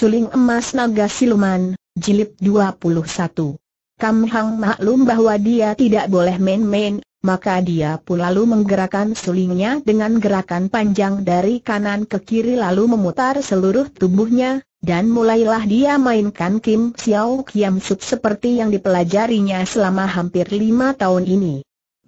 Suling Emas Naga Siluman, Jilid 21. Kam Hang maklum bahwa dia tidak boleh main-main, maka dia pun lalu menggerakkan sulingnya dengan gerakan panjang dari kanan ke kiri lalu memutar seluruh tubuhnya, dan mulailah dia mainkan Kim Xiao Kiam Sub seperti yang dipelajarinya selama hampir lima tahun ini.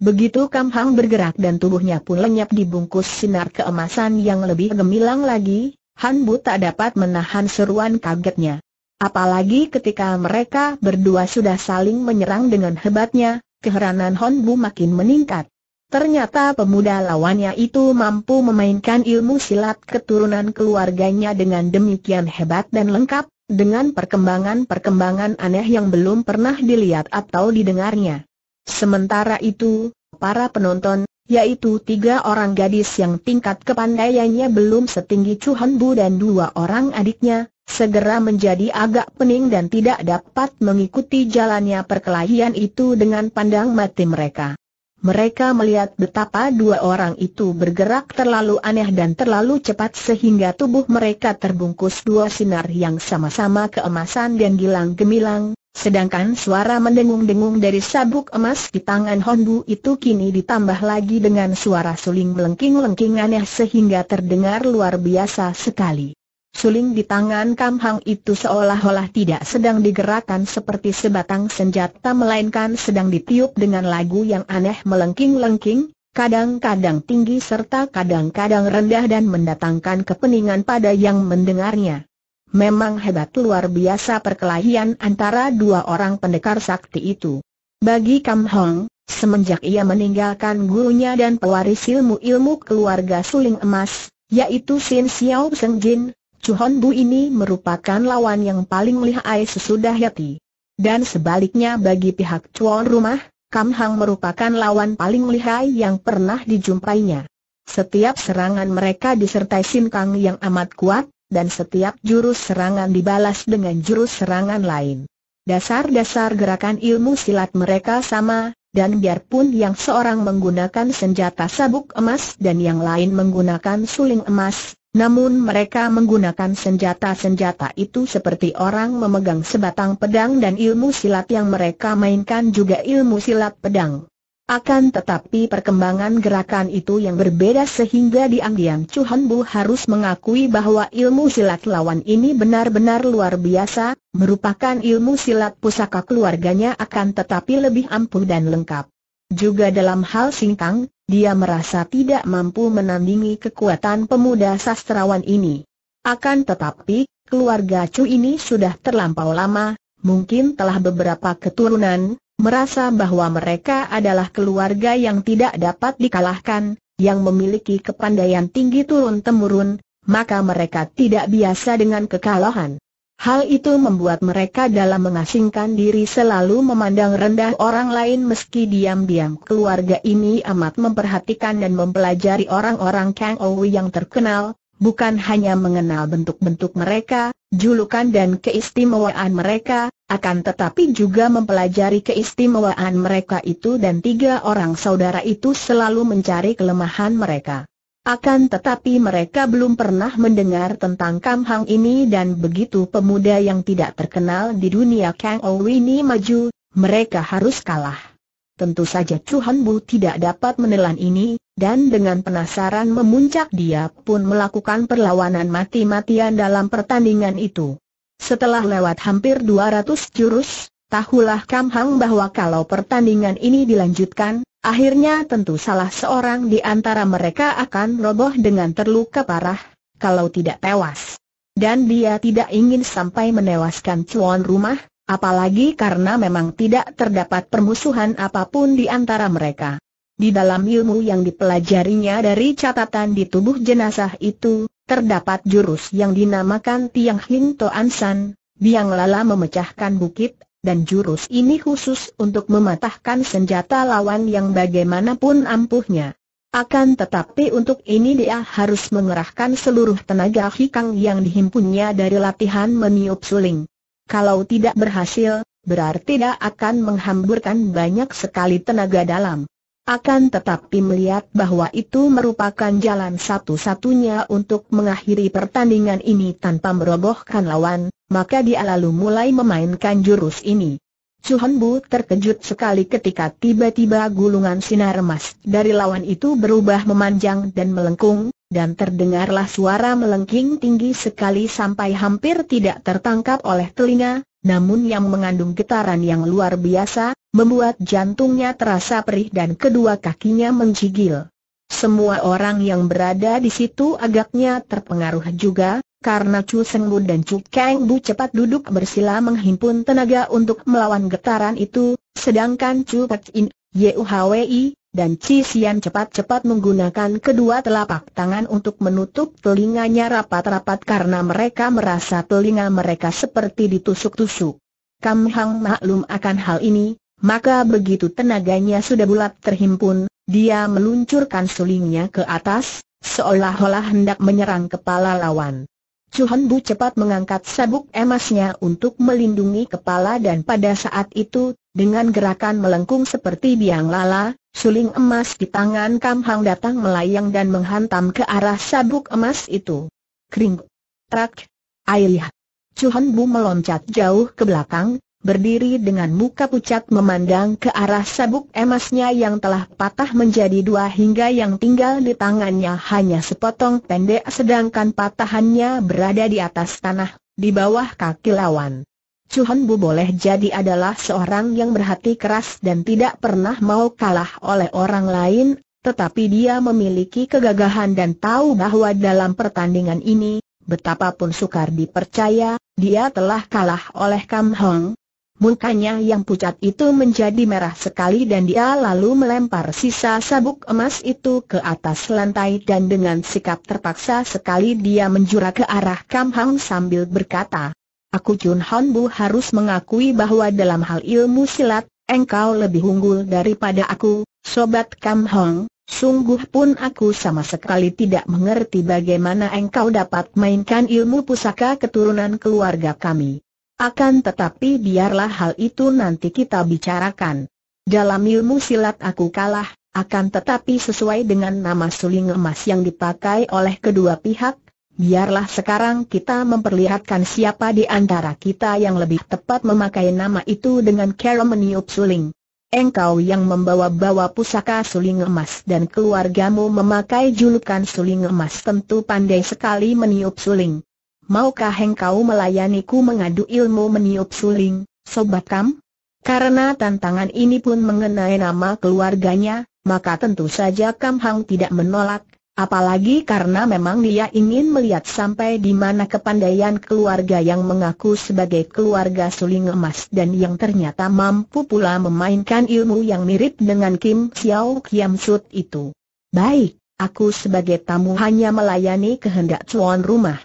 Begitu Kam Hang bergerak dan tubuhnya pun lenyap dibungkus sinar keemasan yang lebih gemilang lagi, Han Bu tak dapat menahan seruan kagetnya. Apalagi ketika mereka berdua sudah saling menyerang dengan hebatnya, keheranan Han Bu makin meningkat. Ternyata pemuda lawannya itu mampu memainkan ilmu silat keturunan keluarganya dengan demikian hebat dan lengkap, dengan perkembangan-perkembangan aneh yang belum pernah dilihat atau didengarnya. Sementara itu, para penonton, yaitu tiga orang gadis yang tingkat kepandaiannya belum setinggi Chu dan dua orang adiknya, segera menjadi agak pening dan tidak dapat mengikuti jalannya perkelahian itu dengan pandang mati mereka. Mereka melihat betapa dua orang itu bergerak terlalu aneh dan terlalu cepat sehingga tubuh mereka terbungkus dua sinar yang sama-sama keemasan dan gilang gemilang, Sedangkan suara mendengung-dengung dari sabuk emas di tangan Hondu itu kini ditambah lagi dengan suara suling melengking-lengking aneh sehingga terdengar luar biasa sekali. Suling di tangan Kam Hang itu seolah-olah tidak sedang digerakkan seperti sebatang senjata melainkan sedang ditiup dengan lagu yang aneh melengking-lengking, kadang-kadang tinggi serta kadang-kadang rendah dan mendatangkan kepeningan pada yang mendengarnya. Memang hebat luar biasa perkelahian antara dua orang pendekar sakti itu. Bagi Kam Hong, semenjak ia meninggalkan gurunya dan pewaris ilmu-ilmu keluarga suling emas, yaitu Sin Xiao Seng Jin, Chu Hon Bu ini merupakan lawan yang paling lihai sesudah Yati. Dan sebaliknya bagi pihak Chuan Rumah, Kam Hang merupakan lawan paling lihai yang pernah dijumpainya. Setiap serangan mereka disertai sin Kang yang amat kuat, dan setiap jurus serangan dibalas dengan jurus serangan lain. Dasar-dasar gerakan ilmu silat mereka sama, dan biarpun yang seorang menggunakan senjata sabuk emas dan yang lain menggunakan suling emas, namun mereka menggunakan senjata-senjata itu seperti orang memegang sebatang pedang dan ilmu silat yang mereka mainkan juga ilmu silat pedang. Akan tetapi perkembangan gerakan itu yang berbeda sehingga diam-diam Chu harus mengakui bahwa ilmu silat lawan ini benar-benar luar biasa, merupakan ilmu silat pusaka keluarganya akan tetapi lebih ampuh dan lengkap. Juga dalam hal singkang, dia merasa tidak mampu menandingi kekuatan pemuda sastrawan ini. Akan tetapi, keluarga Chu ini sudah terlampau lama, mungkin telah beberapa keturunan, merasa bahwa mereka adalah keluarga yang tidak dapat dikalahkan, yang memiliki kepandaian tinggi turun-temurun, maka mereka tidak biasa dengan kekalahan. Hal itu membuat mereka dalam mengasingkan diri selalu memandang rendah orang lain meski diam-diam keluarga ini amat memperhatikan dan mempelajari orang-orang Kang Owi yang terkenal, bukan hanya mengenal bentuk-bentuk mereka, julukan dan keistimewaan mereka, akan tetapi juga mempelajari keistimewaan mereka itu dan tiga orang saudara itu selalu mencari kelemahan mereka. Akan tetapi mereka belum pernah mendengar tentang Kam Hang ini dan begitu pemuda yang tidak terkenal di dunia Kang Ou ini maju, mereka harus kalah. Tentu saja Han Bu tidak dapat menelan ini, dan dengan penasaran memuncak dia pun melakukan perlawanan mati-matian dalam pertandingan itu. Setelah lewat hampir 200 jurus, tahulah Kam Hang bahwa kalau pertandingan ini dilanjutkan, akhirnya tentu salah seorang di antara mereka akan roboh dengan terluka parah, kalau tidak tewas. Dan dia tidak ingin sampai menewaskan cuan rumah, Apalagi karena memang tidak terdapat permusuhan apapun di antara mereka. Di dalam ilmu yang dipelajarinya dari catatan di tubuh jenazah itu, terdapat jurus yang dinamakan Tiang Hinto Ansan, Biang Lala memecahkan bukit, dan jurus ini khusus untuk mematahkan senjata lawan yang bagaimanapun ampuhnya. Akan tetapi untuk ini dia harus mengerahkan seluruh tenaga hikang yang dihimpunnya dari latihan meniup suling. Kalau tidak berhasil, berarti tidak akan menghamburkan banyak sekali tenaga dalam. Akan tetapi melihat bahwa itu merupakan jalan satu-satunya untuk mengakhiri pertandingan ini tanpa merobohkan lawan, maka dia lalu mulai memainkan jurus ini. Suhon Bu terkejut sekali ketika tiba-tiba gulungan sinar emas dari lawan itu berubah memanjang dan melengkung, dan terdengarlah suara melengking tinggi sekali sampai hampir tidak tertangkap oleh telinga, namun yang mengandung getaran yang luar biasa, membuat jantungnya terasa perih dan kedua kakinya menjigil. Semua orang yang berada di situ agaknya terpengaruh juga, karena Chu Seng Bu dan Chu Kang Bu cepat duduk bersila menghimpun tenaga untuk melawan getaran itu, sedangkan Chu Pek In, Hwi, dan Cisian Sian cepat-cepat menggunakan kedua telapak tangan untuk menutup telinganya rapat-rapat karena mereka merasa telinga mereka seperti ditusuk-tusuk. Kam Hang maklum akan hal ini, maka begitu tenaganya sudah bulat terhimpun, dia meluncurkan sulingnya ke atas, seolah-olah hendak menyerang kepala lawan. Chuhan Bu cepat mengangkat sabuk emasnya untuk melindungi kepala dan pada saat itu, dengan gerakan melengkung seperti biang lala, Suling emas di tangan Kam Hang datang melayang dan menghantam ke arah sabuk emas itu. Kring. Trak. Airih. Chuhan Bu meloncat jauh ke belakang, berdiri dengan muka pucat memandang ke arah sabuk emasnya yang telah patah menjadi dua hingga yang tinggal di tangannya hanya sepotong pendek sedangkan patahannya berada di atas tanah, di bawah kaki lawan. Chuan Bu boleh jadi adalah seorang yang berhati keras dan tidak pernah mau kalah oleh orang lain, tetapi dia memiliki kegagahan dan tahu bahwa dalam pertandingan ini, betapapun sukar dipercaya, dia telah kalah oleh Kam Hong. Mukanya yang pucat itu menjadi merah sekali dan dia lalu melempar sisa sabuk emas itu ke atas lantai dan dengan sikap terpaksa sekali dia menjura ke arah Kam Hong sambil berkata, Aku Chun Han Bu harus mengakui bahwa dalam hal ilmu silat, engkau lebih unggul daripada aku, Sobat Kam Hong. Sungguh pun aku sama sekali tidak mengerti bagaimana engkau dapat mainkan ilmu pusaka keturunan keluarga kami. Akan tetapi biarlah hal itu nanti kita bicarakan. Dalam ilmu silat aku kalah, akan tetapi sesuai dengan nama suling emas yang dipakai oleh kedua pihak, Biarlah sekarang kita memperlihatkan siapa di antara kita yang lebih tepat memakai nama itu dengan cara meniup suling. Engkau yang membawa-bawa pusaka suling emas dan keluargamu memakai julukan suling emas tentu pandai sekali meniup suling. Maukah engkau melayaniku mengadu ilmu meniup suling, Sobat Kam? Karena tantangan ini pun mengenai nama keluarganya, maka tentu saja Kam Hang tidak menolak, Apalagi karena memang dia ingin melihat sampai di mana kepandaian keluarga yang mengaku sebagai keluarga suling emas dan yang ternyata mampu pula memainkan ilmu yang mirip dengan Kim Xiao Kiam Sud itu. Baik, aku sebagai tamu hanya melayani kehendak tuan rumah.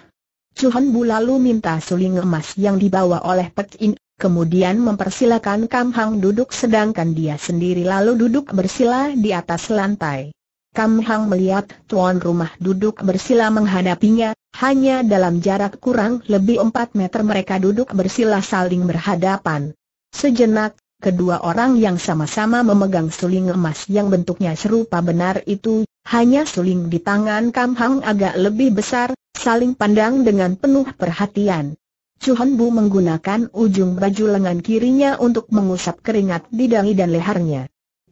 Cuhan Bu lalu minta suling emas yang dibawa oleh Pek In, kemudian mempersilakan Kam Hang duduk sedangkan dia sendiri lalu duduk bersila di atas lantai. Kam Hang melihat tuan rumah duduk bersila menghadapinya, hanya dalam jarak kurang lebih 4 meter mereka duduk bersila saling berhadapan. Sejenak, kedua orang yang sama-sama memegang suling emas yang bentuknya serupa benar itu, hanya suling di tangan Kam Hang agak lebih besar, saling pandang dengan penuh perhatian. Chuhan Bu menggunakan ujung baju lengan kirinya untuk mengusap keringat di dahi dan lehernya.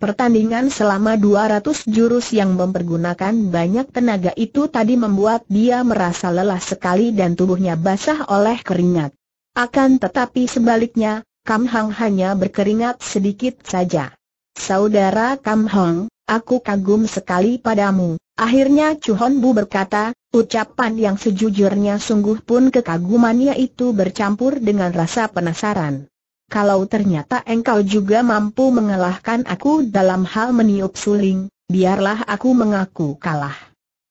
Pertandingan selama 200 jurus yang mempergunakan banyak tenaga itu tadi membuat dia merasa lelah sekali dan tubuhnya basah oleh keringat. Akan tetapi sebaliknya, Kam Hang hanya berkeringat sedikit saja. Saudara Kam Hang, aku kagum sekali padamu. Akhirnya Chu Hon Bu berkata, ucapan yang sejujurnya sungguh pun kekagumannya itu bercampur dengan rasa penasaran kalau ternyata engkau juga mampu mengalahkan aku dalam hal meniup suling, biarlah aku mengaku kalah.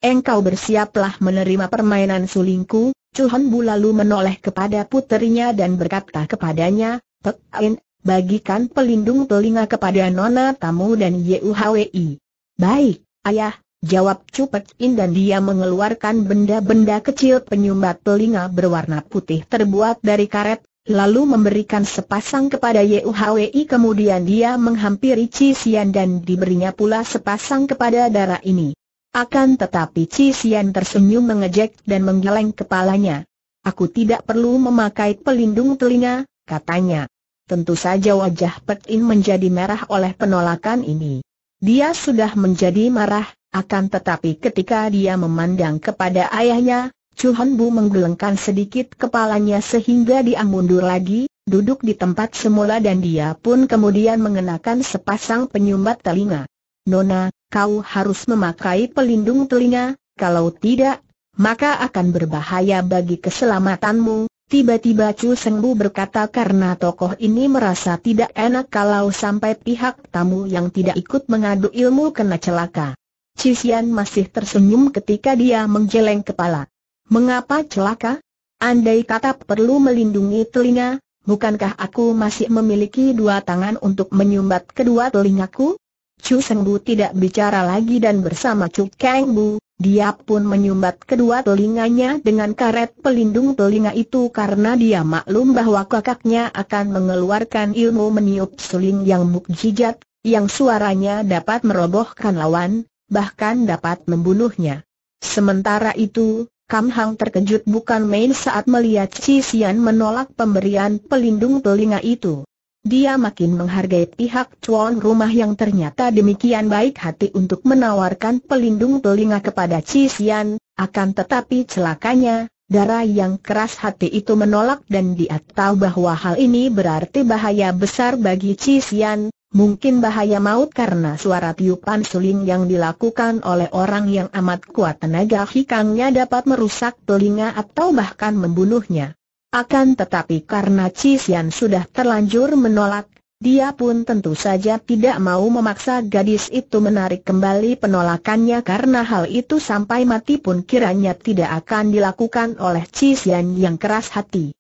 Engkau bersiaplah menerima permainan sulingku, Cuhon Bu lalu menoleh kepada puterinya dan berkata kepadanya, Pek Ain, bagikan pelindung telinga kepada Nona Tamu dan Yuhwi. Baik, ayah, jawab Chu Pek In dan dia mengeluarkan benda-benda kecil penyumbat telinga berwarna putih terbuat dari karet, lalu memberikan sepasang kepada Yuhwei kemudian dia menghampiri Chi Xian dan diberinya pula sepasang kepada darah ini. Akan tetapi Chi Xian tersenyum mengejek dan menggeleng kepalanya. Aku tidak perlu memakai pelindung telinga, katanya. Tentu saja wajah Pek In menjadi merah oleh penolakan ini. Dia sudah menjadi marah, akan tetapi ketika dia memandang kepada ayahnya, Chuhan Bu menggelengkan sedikit kepalanya sehingga dia mundur lagi, duduk di tempat semula dan dia pun kemudian mengenakan sepasang penyumbat telinga. Nona, kau harus memakai pelindung telinga, kalau tidak, maka akan berbahaya bagi keselamatanmu. Tiba-tiba Chu Sengbu berkata karena tokoh ini merasa tidak enak kalau sampai pihak tamu yang tidak ikut mengadu ilmu kena celaka. Cisian masih tersenyum ketika dia menggeleng kepala. Mengapa celaka? Andai kata perlu melindungi telinga, bukankah aku masih memiliki dua tangan untuk menyumbat kedua telingaku? Chu Seng Bu tidak bicara lagi dan bersama Chu Kang Bu, dia pun menyumbat kedua telinganya dengan karet pelindung telinga itu karena dia maklum bahwa kakaknya akan mengeluarkan ilmu meniup suling yang mukjizat, yang suaranya dapat merobohkan lawan, bahkan dapat membunuhnya. Sementara itu, Kam Hang terkejut bukan main saat melihat Chi Xian menolak pemberian pelindung telinga itu. Dia makin menghargai pihak tuan rumah yang ternyata demikian baik hati untuk menawarkan pelindung telinga kepada Chi Xian, akan tetapi celakanya, darah yang keras hati itu menolak dan dia tahu bahwa hal ini berarti bahaya besar bagi Chi Xian, mungkin bahaya maut karena suara tiupan suling yang dilakukan oleh orang yang amat kuat tenaga hikangnya dapat merusak telinga atau bahkan membunuhnya. Akan tetapi karena Cisian sudah terlanjur menolak, dia pun tentu saja tidak mau memaksa gadis itu menarik kembali penolakannya karena hal itu sampai mati pun kiranya tidak akan dilakukan oleh Cisian yang keras hati.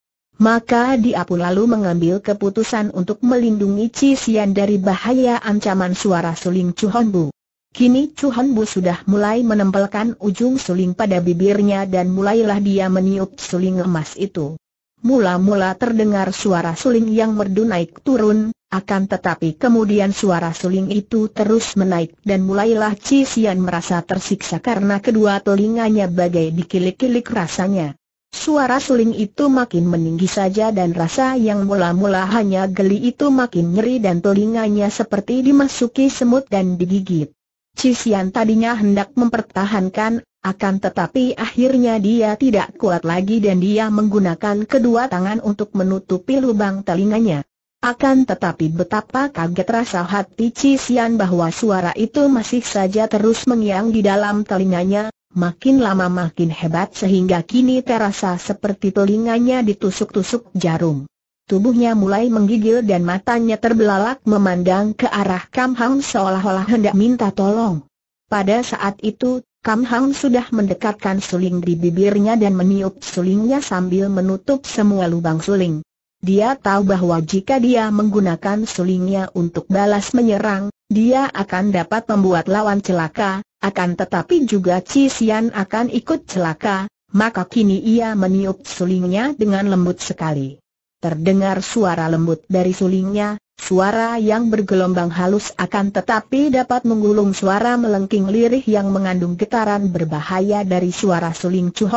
Maka dia pun lalu mengambil keputusan untuk melindungi Cisian dari bahaya ancaman suara suling Chuhonbu. Kini Chuhonbu sudah mulai menempelkan ujung suling pada bibirnya dan mulailah dia meniup suling emas itu. Mula-mula terdengar suara suling yang merdu naik turun, akan tetapi kemudian suara suling itu terus menaik dan mulailah Cisian merasa tersiksa karena kedua telinganya bagai dikilik-kilik rasanya. Suara suling itu makin meninggi saja dan rasa yang mula-mula hanya geli itu makin nyeri dan telinganya seperti dimasuki semut dan digigit. Cisian tadinya hendak mempertahankan, akan tetapi akhirnya dia tidak kuat lagi dan dia menggunakan kedua tangan untuk menutupi lubang telinganya. Akan tetapi betapa kaget rasa hati Cisian bahwa suara itu masih saja terus mengiang di dalam telinganya, makin lama makin hebat sehingga kini terasa seperti telinganya ditusuk-tusuk jarum. Tubuhnya mulai menggigil dan matanya terbelalak memandang ke arah Kam Hang seolah-olah hendak minta tolong. Pada saat itu, Kam Hang sudah mendekatkan suling di bibirnya dan meniup sulingnya sambil menutup semua lubang suling. Dia tahu bahwa jika dia menggunakan sulingnya untuk balas menyerang, dia akan dapat membuat lawan celaka, akan tetapi juga Cisian akan ikut celaka, maka kini ia meniup sulingnya dengan lembut sekali. Terdengar suara lembut dari sulingnya, suara yang bergelombang halus akan tetapi dapat menggulung suara melengking lirih yang mengandung getaran berbahaya dari suara suling Chi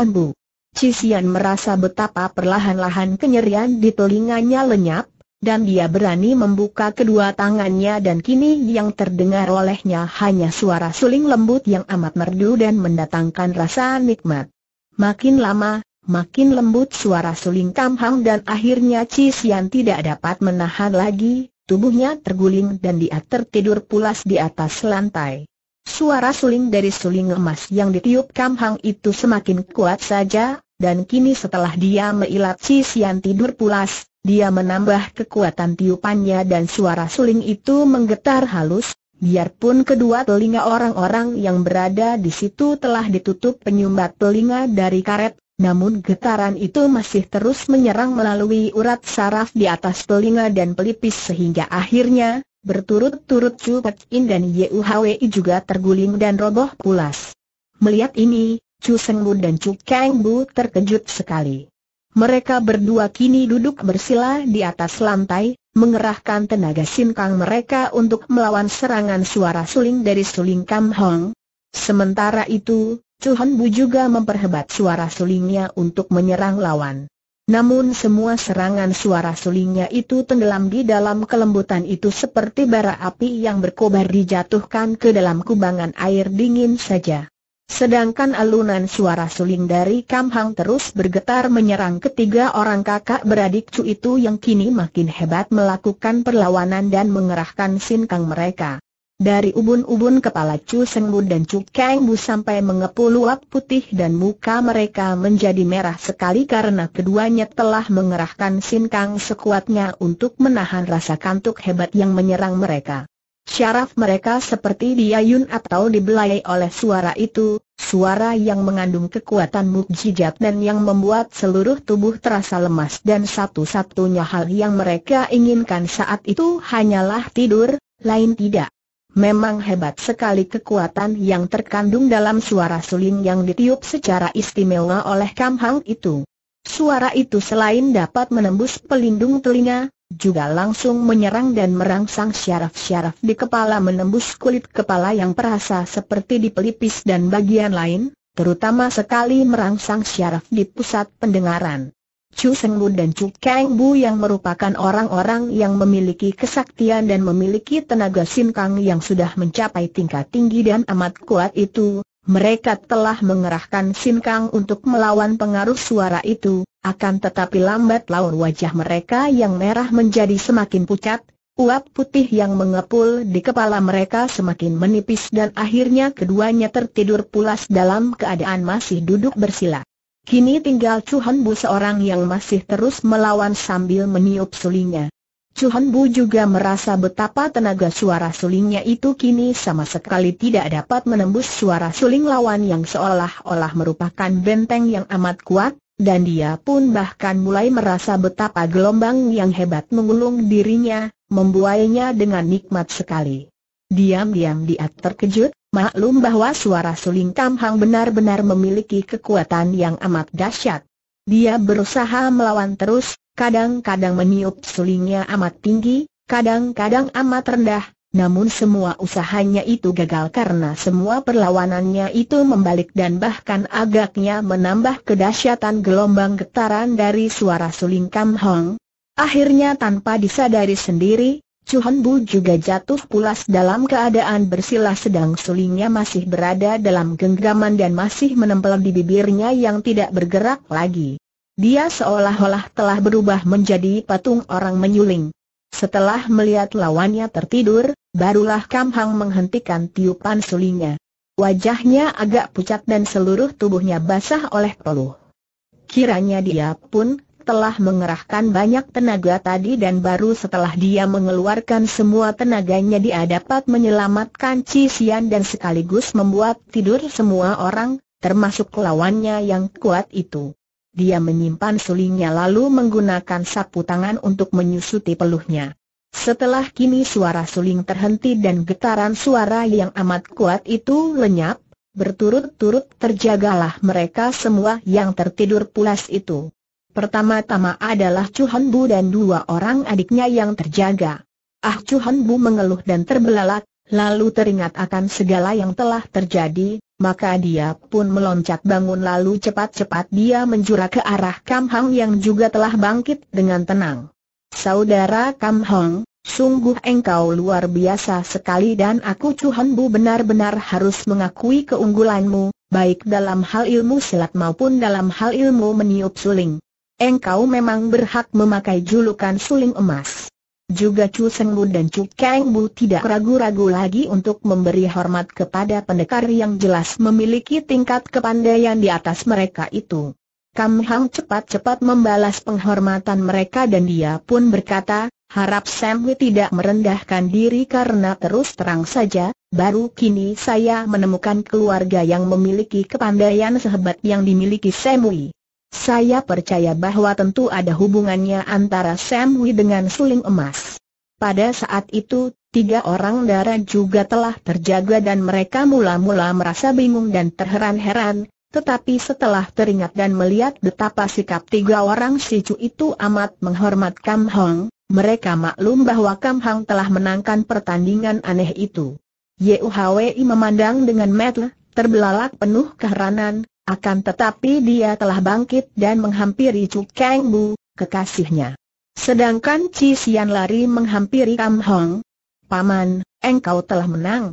Cisian merasa betapa perlahan-lahan kenyerian di telinganya lenyap, dan dia berani membuka kedua tangannya dan kini yang terdengar olehnya hanya suara suling lembut yang amat merdu dan mendatangkan rasa nikmat. Makin lama, makin lembut suara suling Kamhang dan akhirnya Chi yang tidak dapat menahan lagi, tubuhnya terguling dan dia tertidur pulas di atas lantai. Suara suling dari suling emas yang ditiup Kamhang itu semakin kuat saja, dan kini setelah dia meilat si Sian tidur pulas, dia menambah kekuatan tiupannya dan suara suling itu menggetar halus, biarpun kedua telinga orang-orang yang berada di situ telah ditutup penyumbat telinga dari karet, namun getaran itu masih terus menyerang melalui urat saraf di atas telinga dan pelipis sehingga akhirnya, berturut-turut Chu Pek In dan Ye Hwi juga terguling dan roboh pulas. Melihat ini, Chu Seng Bu dan Chu Kang Bu terkejut sekali. Mereka berdua kini duduk bersila di atas lantai, mengerahkan tenaga sinkang mereka untuk melawan serangan suara suling dari suling Kam Hong. Sementara itu, Chu Han Bu juga memperhebat suara sulingnya untuk menyerang lawan. Namun semua serangan suara sulingnya itu tenggelam di dalam kelembutan itu seperti bara api yang berkobar dijatuhkan ke dalam kubangan air dingin saja. Sedangkan alunan suara suling dari Kam Hang terus bergetar menyerang ketiga orang kakak beradik Chu itu yang kini makin hebat melakukan perlawanan dan mengerahkan Kang mereka. Dari ubun-ubun kepala Seng Bu dan Chu Kang Bu sampai mengepul uap putih dan muka mereka menjadi merah sekali karena keduanya telah mengerahkan Kang sekuatnya untuk menahan rasa kantuk hebat yang menyerang mereka. Syaraf mereka seperti diayun atau dibelai oleh suara itu, suara yang mengandung kekuatan mukjizat dan yang membuat seluruh tubuh terasa lemas dan satu-satunya hal yang mereka inginkan saat itu hanyalah tidur, lain tidak. Memang hebat sekali kekuatan yang terkandung dalam suara suling yang ditiup secara istimewa oleh Kam Hang itu. Suara itu selain dapat menembus pelindung telinga, juga langsung menyerang dan merangsang syaraf-syaraf di kepala menembus kulit kepala yang perasa seperti di pelipis dan bagian lain, terutama sekali merangsang syaraf di pusat pendengaran. Chu Seng dan Chu Kang Bu yang merupakan orang-orang yang memiliki kesaktian dan memiliki tenaga sinkang yang sudah mencapai tingkat tinggi dan amat kuat itu, mereka telah mengerahkan sinkang untuk melawan pengaruh suara itu, akan tetapi lambat laun wajah mereka yang merah menjadi semakin pucat, uap putih yang mengepul di kepala mereka semakin menipis dan akhirnya keduanya tertidur pulas dalam keadaan masih duduk bersila. Kini tinggal Chu Bu seorang yang masih terus melawan sambil meniup sulingnya. Chuan Bu juga merasa betapa tenaga suara sulingnya itu kini sama sekali tidak dapat menembus suara suling lawan yang seolah-olah merupakan benteng yang amat kuat, dan dia pun bahkan mulai merasa betapa gelombang yang hebat mengulung dirinya, membuainya dengan nikmat sekali. Diam-diam dia terkejut, maklum bahwa suara suling Kam benar-benar memiliki kekuatan yang amat dahsyat. Dia berusaha melawan terus, kadang-kadang meniup sulingnya amat tinggi, kadang-kadang amat rendah, namun semua usahanya itu gagal karena semua perlawanannya itu membalik dan bahkan agaknya menambah kedahsyatan gelombang getaran dari suara suling Kam Hong. Akhirnya tanpa disadari sendiri, Hon Bu juga jatuh pulas dalam keadaan bersila sedang sulingnya masih berada dalam genggaman dan masih menempel di bibirnya yang tidak bergerak lagi. Dia seolah-olah telah berubah menjadi patung orang menyuling. Setelah melihat lawannya tertidur, barulah Kam Hang menghentikan tiupan sulingnya. Wajahnya agak pucat dan seluruh tubuhnya basah oleh peluh. Kiranya dia pun telah mengerahkan banyak tenaga tadi dan baru setelah dia mengeluarkan semua tenaganya dia dapat menyelamatkan Cisian dan sekaligus membuat tidur semua orang, termasuk lawannya yang kuat itu. Dia menyimpan sulingnya lalu menggunakan sapu tangan untuk menyusuti peluhnya. Setelah kini suara suling terhenti dan getaran suara yang amat kuat itu lenyap, berturut-turut terjagalah mereka semua yang tertidur pulas itu. Pertama-tama adalah Chu Bu dan dua orang adiknya yang terjaga. Ah Chu Bu mengeluh dan terbelalak, lalu teringat akan segala yang telah terjadi, maka dia pun meloncat bangun lalu cepat-cepat dia menjura ke arah Kam Hong yang juga telah bangkit dengan tenang. Saudara Kam Hong, sungguh engkau luar biasa sekali dan aku Chuhan Bu benar-benar harus mengakui keunggulanmu, baik dalam hal ilmu silat maupun dalam hal ilmu meniup suling. Engkau memang berhak memakai julukan suling emas. Juga Chu Seng Bu dan Chu Kang Bu tidak ragu-ragu lagi untuk memberi hormat kepada pendekar yang jelas memiliki tingkat kepandaian di atas mereka itu. Kam Hang cepat-cepat membalas penghormatan mereka dan dia pun berkata, harap Sam tidak merendahkan diri karena terus terang saja, baru kini saya menemukan keluarga yang memiliki kepandaian sehebat yang dimiliki Sam saya percaya bahwa tentu ada hubungannya antara Sam Wei dengan suling emas. Pada saat itu, tiga orang darah juga telah terjaga dan mereka mula-mula merasa bingung dan terheran-heran, tetapi setelah teringat dan melihat betapa sikap tiga orang Sicu itu amat menghormat Kam Hong, mereka maklum bahwa Kam Hong telah menangkan pertandingan aneh itu. Yuhwei memandang dengan metel, terbelalak penuh keheranan, akan tetapi dia telah bangkit dan menghampiri Chu Kang Bu, kekasihnya. Sedangkan Chi Xian lari menghampiri Kam Hong. Paman, engkau telah menang.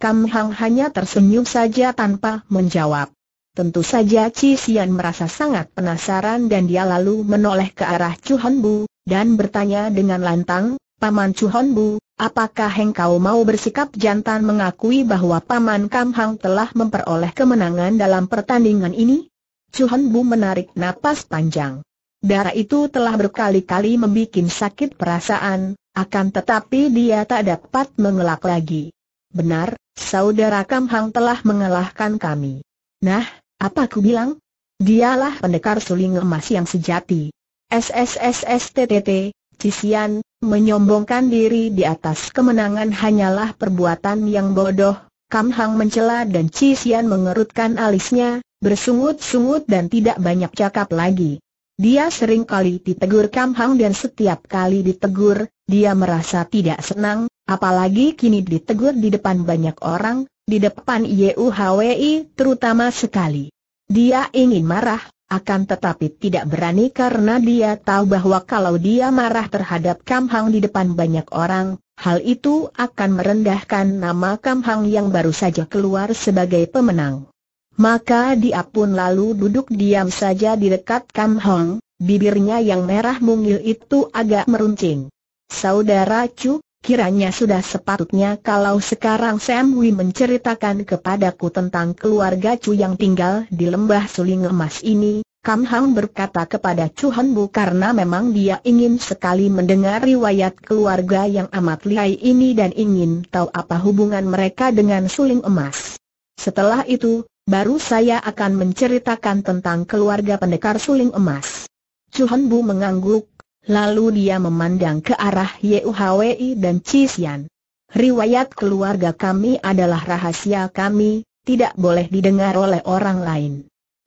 Kam Hong hanya tersenyum saja tanpa menjawab. Tentu saja Chi Xian merasa sangat penasaran dan dia lalu menoleh ke arah Chu Hon Bu, dan bertanya dengan lantang, Paman Chu Hon Bu, Apakah engkau mau bersikap jantan mengakui bahwa Paman Kamhang telah memperoleh kemenangan dalam pertandingan ini? Chuhan Bu menarik napas panjang. Darah itu telah berkali-kali membuat sakit perasaan, akan tetapi dia tak dapat mengelak lagi. Benar, saudara Kamhang telah mengalahkan kami. Nah, apa ku bilang? Dialah pendekar suling emas yang sejati. SSSSTTT, Cisian, menyombongkan diri di atas kemenangan hanyalah perbuatan yang bodoh, Kam Hang mencela dan Cisian mengerutkan alisnya, bersungut-sungut dan tidak banyak cakap lagi. Dia sering kali ditegur Kam Hang dan setiap kali ditegur, dia merasa tidak senang, apalagi kini ditegur di depan banyak orang, di depan YUHWI terutama sekali. Dia ingin marah, akan tetapi tidak berani karena dia tahu bahwa kalau dia marah terhadap Kam Hang di depan banyak orang, hal itu akan merendahkan nama Kam Hang yang baru saja keluar sebagai pemenang. Maka dia pun lalu duduk diam saja di dekat Kam Hang, bibirnya yang merah mungil itu agak meruncing. Saudara Chu, Kiranya sudah sepatutnya kalau sekarang Sam Wee menceritakan kepadaku tentang keluarga Chu yang tinggal di lembah suling emas ini, Kam Hang berkata kepada Chu Han Bu karena memang dia ingin sekali mendengar riwayat keluarga yang amat lihai ini dan ingin tahu apa hubungan mereka dengan suling emas. Setelah itu, baru saya akan menceritakan tentang keluarga pendekar suling emas. Chu Han Bu mengangguk Lalu dia memandang ke arah Yehuwei dan Cisian. Riwayat keluarga kami adalah rahasia kami, tidak boleh didengar oleh orang lain.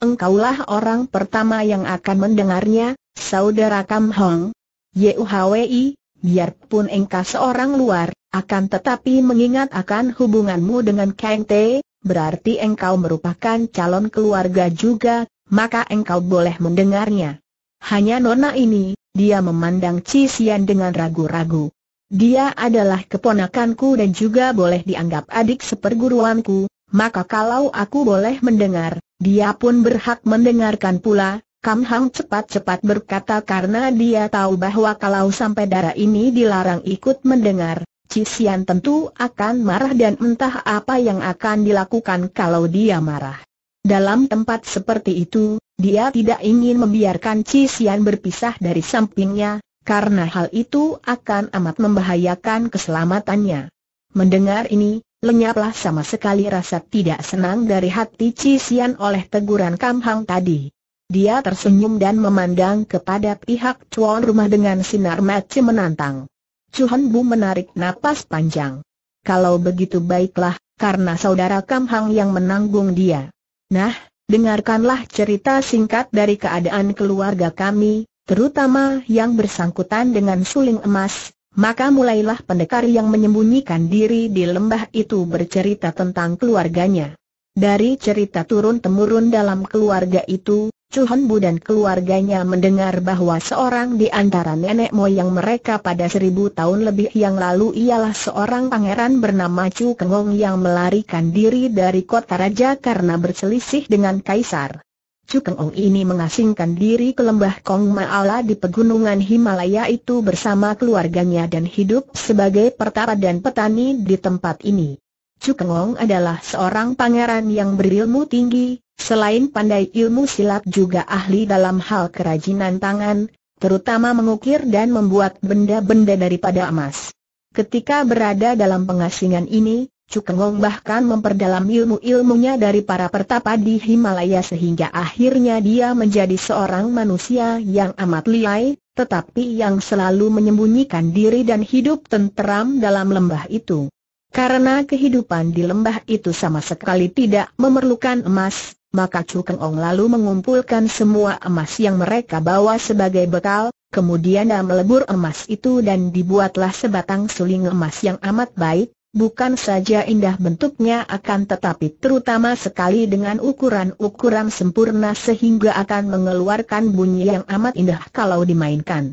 Engkaulah orang pertama yang akan mendengarnya, saudara Kam Hong. Yehuwei, biarpun engkau seorang luar, akan tetapi mengingat akan hubunganmu dengan Kang Te, berarti engkau merupakan calon keluarga juga, maka engkau boleh mendengarnya. Hanya nona ini, dia memandang Cisian dengan ragu-ragu. Dia adalah keponakanku dan juga boleh dianggap adik seperguruanku, maka kalau aku boleh mendengar, dia pun berhak mendengarkan pula, Kam Hang cepat-cepat berkata karena dia tahu bahwa kalau sampai darah ini dilarang ikut mendengar, Cisian tentu akan marah dan entah apa yang akan dilakukan kalau dia marah. Dalam tempat seperti itu, dia tidak ingin membiarkan Cisian berpisah dari sampingnya, karena hal itu akan amat membahayakan keselamatannya. Mendengar ini, lenyaplah sama sekali rasa tidak senang dari hati Cisian oleh teguran Kam Hang tadi. Dia tersenyum dan memandang kepada pihak tuan rumah dengan sinar mata menantang. Chuhan Bu menarik napas panjang. Kalau begitu baiklah, karena saudara Kam Hang yang menanggung dia. Nah, dengarkanlah cerita singkat dari keadaan keluarga kami, terutama yang bersangkutan dengan suling emas, maka mulailah pendekar yang menyembunyikan diri di lembah itu bercerita tentang keluarganya. Dari cerita turun-temurun dalam keluarga itu, Chu Bu dan keluarganya mendengar bahwa seorang di antara nenek moyang mereka pada seribu tahun lebih yang lalu ialah seorang pangeran bernama Chu Kengong yang melarikan diri dari kota raja karena berselisih dengan kaisar. Chu Kengong ini mengasingkan diri ke lembah Kong Maala di pegunungan Himalaya itu bersama keluarganya dan hidup sebagai pertara dan petani di tempat ini. Cukengong adalah seorang pangeran yang berilmu tinggi, selain pandai ilmu silat juga ahli dalam hal kerajinan tangan, terutama mengukir dan membuat benda-benda daripada emas. Ketika berada dalam pengasingan ini, Cukengong bahkan memperdalam ilmu-ilmunya dari para pertapa di Himalaya sehingga akhirnya dia menjadi seorang manusia yang amat liai, tetapi yang selalu menyembunyikan diri dan hidup tenteram dalam lembah itu. Karena kehidupan di lembah itu sama sekali tidak memerlukan emas, maka Chu Keng Ong lalu mengumpulkan semua emas yang mereka bawa sebagai bekal, kemudian dia melebur emas itu dan dibuatlah sebatang suling emas yang amat baik, bukan saja indah bentuknya akan tetapi terutama sekali dengan ukuran-ukuran sempurna sehingga akan mengeluarkan bunyi yang amat indah kalau dimainkan.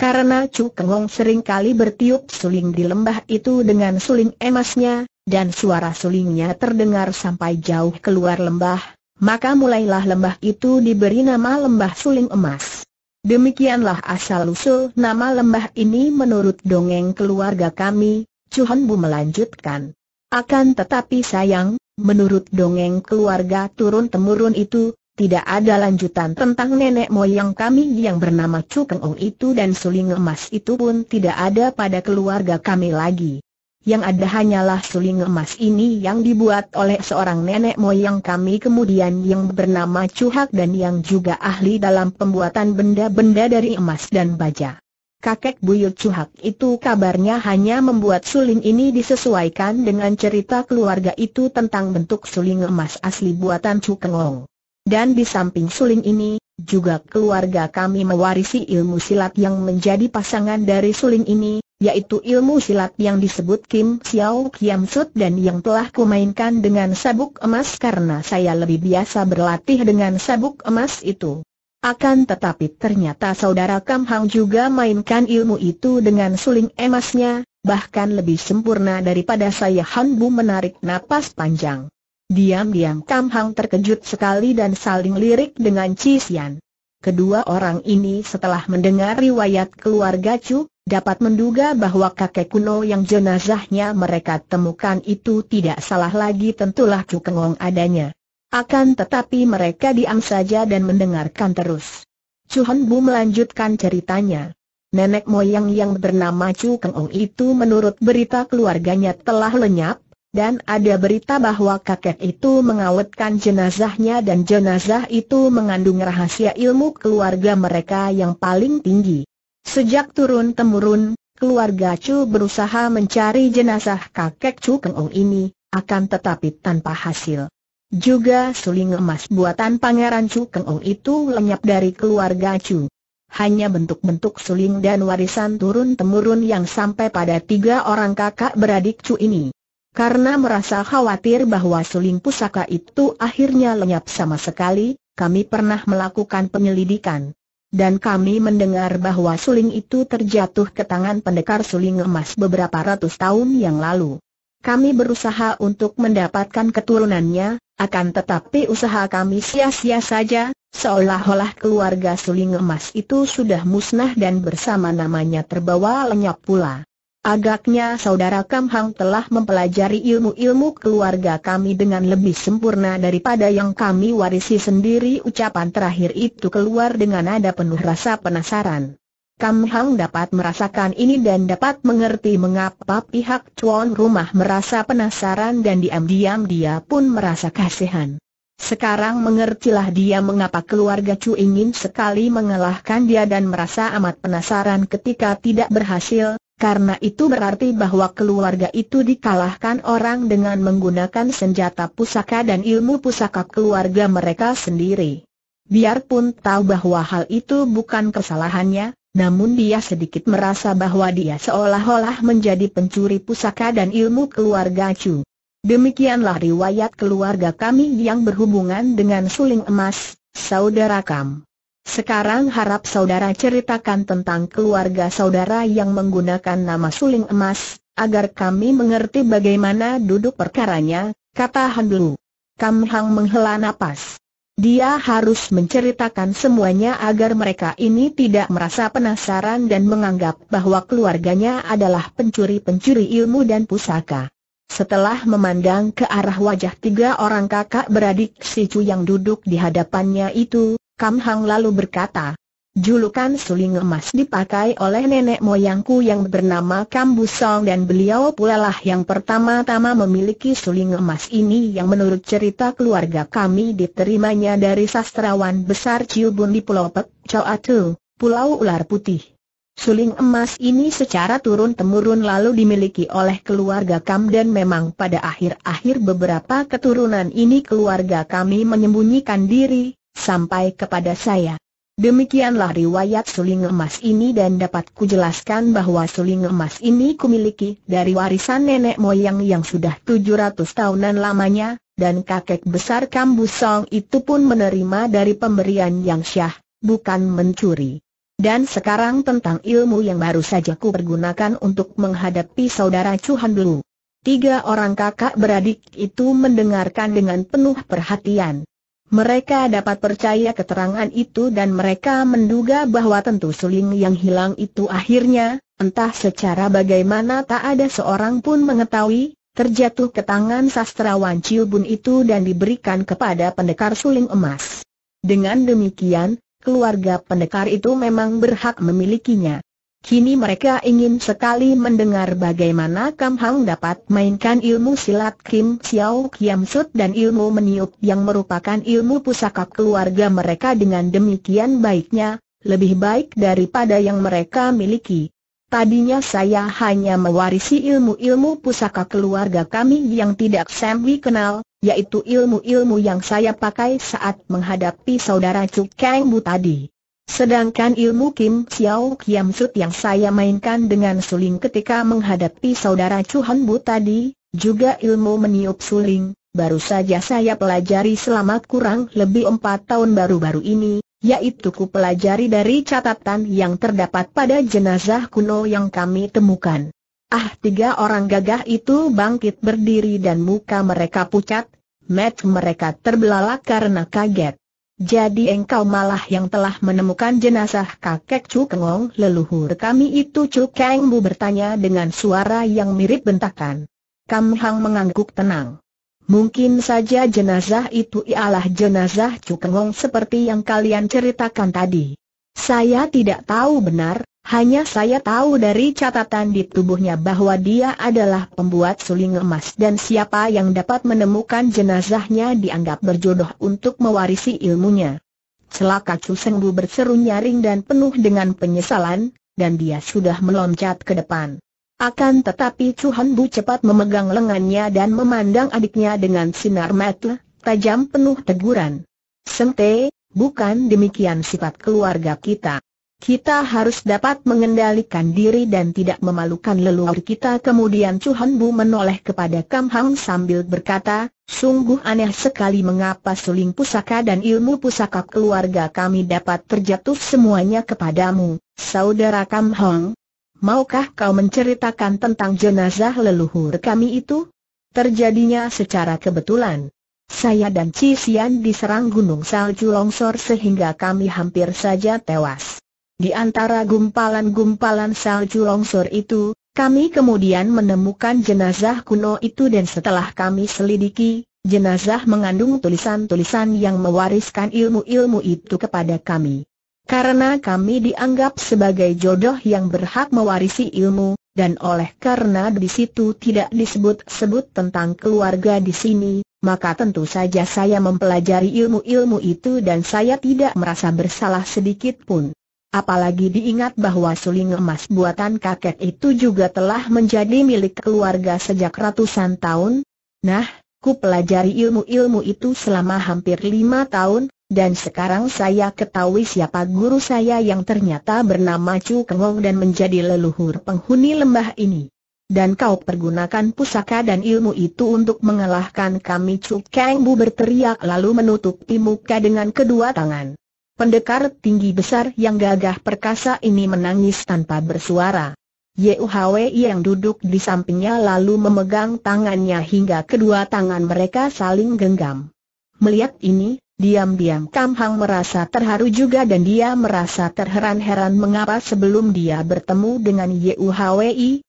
Karena Chu sering kali bertiup suling di lembah itu dengan suling emasnya, dan suara sulingnya terdengar sampai jauh keluar lembah, maka mulailah lembah itu diberi nama lembah suling emas. Demikianlah asal-usul nama lembah ini menurut dongeng keluarga kami, Chuhan Bu melanjutkan. Akan tetapi sayang, menurut dongeng keluarga turun-temurun itu, tidak ada lanjutan tentang nenek moyang kami yang bernama Chu Keng Ong itu dan suling emas itu pun tidak ada pada keluarga kami lagi. Yang ada hanyalah suling emas ini yang dibuat oleh seorang nenek moyang kami kemudian yang bernama Chu Hak dan yang juga ahli dalam pembuatan benda-benda dari emas dan baja. Kakek Buyut Cuhak itu kabarnya hanya membuat suling ini disesuaikan dengan cerita keluarga itu tentang bentuk suling emas asli buatan Chu dan di samping suling ini, juga keluarga kami mewarisi ilmu silat yang menjadi pasangan dari suling ini, yaitu ilmu silat yang disebut Kim Xiao Kiam Sut dan yang telah kumainkan dengan sabuk emas karena saya lebih biasa berlatih dengan sabuk emas itu. Akan tetapi ternyata saudara Kam Hang juga mainkan ilmu itu dengan suling emasnya, bahkan lebih sempurna daripada saya Han Bu menarik napas panjang. Diam-diam Kam Hang terkejut sekali dan saling lirik dengan Cisian. Kedua orang ini setelah mendengar riwayat keluarga Chu, dapat menduga bahwa kakek kuno yang jenazahnya mereka temukan itu tidak salah lagi tentulah Chu Kengong adanya. Akan tetapi mereka diam saja dan mendengarkan terus. Chu Hon Bu melanjutkan ceritanya. Nenek moyang yang bernama Chu Kengong itu menurut berita keluarganya telah lenyap, dan ada berita bahwa kakek itu mengawetkan jenazahnya dan jenazah itu mengandung rahasia ilmu keluarga mereka yang paling tinggi. Sejak turun-temurun, keluarga Chu berusaha mencari jenazah kakek Chu Keng Ong ini, akan tetapi tanpa hasil. Juga suling emas buatan pangeran Chu Keng Ong itu lenyap dari keluarga Chu. Hanya bentuk-bentuk suling dan warisan turun-temurun yang sampai pada tiga orang kakak beradik Chu ini. Karena merasa khawatir bahwa suling pusaka itu akhirnya lenyap sama sekali, kami pernah melakukan penyelidikan. Dan kami mendengar bahwa suling itu terjatuh ke tangan pendekar suling emas beberapa ratus tahun yang lalu. Kami berusaha untuk mendapatkan keturunannya, akan tetapi usaha kami sia-sia saja, seolah-olah keluarga suling emas itu sudah musnah dan bersama namanya terbawa lenyap pula. Agaknya saudara Kamhang telah mempelajari ilmu-ilmu keluarga kami dengan lebih sempurna daripada yang kami warisi sendiri Ucapan terakhir itu keluar dengan nada penuh rasa penasaran Kamhang dapat merasakan ini dan dapat mengerti mengapa pihak tuan rumah merasa penasaran dan diam-diam dia pun merasa kasihan sekarang mengertilah dia mengapa keluarga Chu ingin sekali mengalahkan dia dan merasa amat penasaran ketika tidak berhasil, karena itu berarti bahwa keluarga itu dikalahkan orang dengan menggunakan senjata pusaka dan ilmu pusaka keluarga mereka sendiri. Biarpun tahu bahwa hal itu bukan kesalahannya, namun dia sedikit merasa bahwa dia seolah-olah menjadi pencuri pusaka dan ilmu keluarga Chu. Demikianlah riwayat keluarga kami yang berhubungan dengan suling emas, saudara kami. Sekarang harap saudara ceritakan tentang keluarga saudara yang menggunakan nama suling emas, agar kami mengerti bagaimana duduk perkaranya, kata Han Lu. Kam Hang menghela napas. Dia harus menceritakan semuanya agar mereka ini tidak merasa penasaran dan menganggap bahwa keluarganya adalah pencuri-pencuri ilmu dan pusaka. Setelah memandang ke arah wajah tiga orang kakak beradik si Chu yang duduk di hadapannya itu, Kam Hang lalu berkata, Julukan suling emas dipakai oleh nenek moyangku yang bernama Kam Busong dan beliau pula lah yang pertama-tama memiliki suling emas ini yang menurut cerita keluarga kami diterimanya dari sastrawan besar Ciubun di Pulau Pek, Choatu, Pulau Ular Putih. Suling emas ini secara turun-temurun lalu dimiliki oleh keluarga Kam dan memang pada akhir-akhir beberapa keturunan ini keluarga kami menyembunyikan diri, sampai kepada saya. Demikianlah riwayat suling emas ini dan dapat jelaskan bahwa suling emas ini kumiliki dari warisan nenek moyang yang sudah 700 tahunan lamanya, dan kakek besar Kambusong itu pun menerima dari pemberian yang syah, bukan mencuri. Dan sekarang tentang ilmu yang baru saja ku pergunakan untuk menghadapi saudara Cuhan dulu. Tiga orang kakak beradik itu mendengarkan dengan penuh perhatian. Mereka dapat percaya keterangan itu dan mereka menduga bahwa tentu suling yang hilang itu akhirnya, entah secara bagaimana tak ada seorang pun mengetahui, terjatuh ke tangan sastrawan Ciubun itu dan diberikan kepada pendekar suling emas. Dengan demikian, keluarga pendekar itu memang berhak memilikinya. Kini mereka ingin sekali mendengar bagaimana Kam Hang dapat mainkan ilmu silat Kim Xiao Kiam Sut dan ilmu meniup yang merupakan ilmu pusaka keluarga mereka dengan demikian baiknya, lebih baik daripada yang mereka miliki. Tadinya saya hanya mewarisi ilmu-ilmu pusaka keluarga kami yang tidak Samwi kenal, yaitu ilmu-ilmu yang saya pakai saat menghadapi saudara Chu Kang Bu tadi. Sedangkan ilmu Kim Xiao Kiam Sut yang saya mainkan dengan suling ketika menghadapi saudara Chu Han Bu tadi, juga ilmu meniup suling, baru saja saya pelajari selama kurang lebih empat tahun baru-baru ini, yaitu ku pelajari dari catatan yang terdapat pada jenazah kuno yang kami temukan. Ah tiga orang gagah itu bangkit berdiri dan muka mereka pucat, mat mereka terbelalak karena kaget. Jadi engkau malah yang telah menemukan jenazah kakek Chu Kengong leluhur kami itu Chu Bu bertanya dengan suara yang mirip bentakan. Kam Hang mengangguk tenang. Mungkin saja jenazah itu ialah jenazah Chu Kengong seperti yang kalian ceritakan tadi. Saya tidak tahu benar, hanya saya tahu dari catatan di tubuhnya bahwa dia adalah pembuat suling emas dan siapa yang dapat menemukan jenazahnya dianggap berjodoh untuk mewarisi ilmunya. Celaka Bu berseru nyaring dan penuh dengan penyesalan, dan dia sudah meloncat ke depan. Akan tetapi Cuhan Bu cepat memegang lengannya dan memandang adiknya dengan sinar mata, tajam penuh teguran. Sente, bukan demikian sifat keluarga kita. Kita harus dapat mengendalikan diri dan tidak memalukan leluhur kita Kemudian Han Bu menoleh kepada Kam Hang sambil berkata Sungguh aneh sekali mengapa suling pusaka dan ilmu pusaka keluarga kami dapat terjatuh semuanya kepadamu Saudara Kam Hang Maukah kau menceritakan tentang jenazah leluhur kami itu? Terjadinya secara kebetulan Saya dan Cisian diserang gunung salju longsor sehingga kami hampir saja tewas di antara gumpalan-gumpalan salju longsor itu, kami kemudian menemukan jenazah kuno itu dan setelah kami selidiki, jenazah mengandung tulisan-tulisan yang mewariskan ilmu-ilmu itu kepada kami. Karena kami dianggap sebagai jodoh yang berhak mewarisi ilmu, dan oleh karena di situ tidak disebut-sebut tentang keluarga di sini, maka tentu saja saya mempelajari ilmu-ilmu itu dan saya tidak merasa bersalah sedikit pun. Apalagi diingat bahwa suling emas buatan kakek itu juga telah menjadi milik keluarga sejak ratusan tahun. Nah, ku pelajari ilmu-ilmu itu selama hampir lima tahun, dan sekarang saya ketahui siapa guru saya yang ternyata bernama Chu Kengong dan menjadi leluhur penghuni lembah ini. Dan kau pergunakan pusaka dan ilmu itu untuk mengalahkan kami Chu Kengbu Bu berteriak lalu menutupi muka dengan kedua tangan. Pendekar tinggi besar yang gagah perkasa ini menangis tanpa bersuara. YUHW yang duduk di sampingnya lalu memegang tangannya hingga kedua tangan mereka saling genggam. Melihat ini, diam-diam Kam Hang merasa terharu juga dan dia merasa terheran-heran mengapa sebelum dia bertemu dengan YUHWI,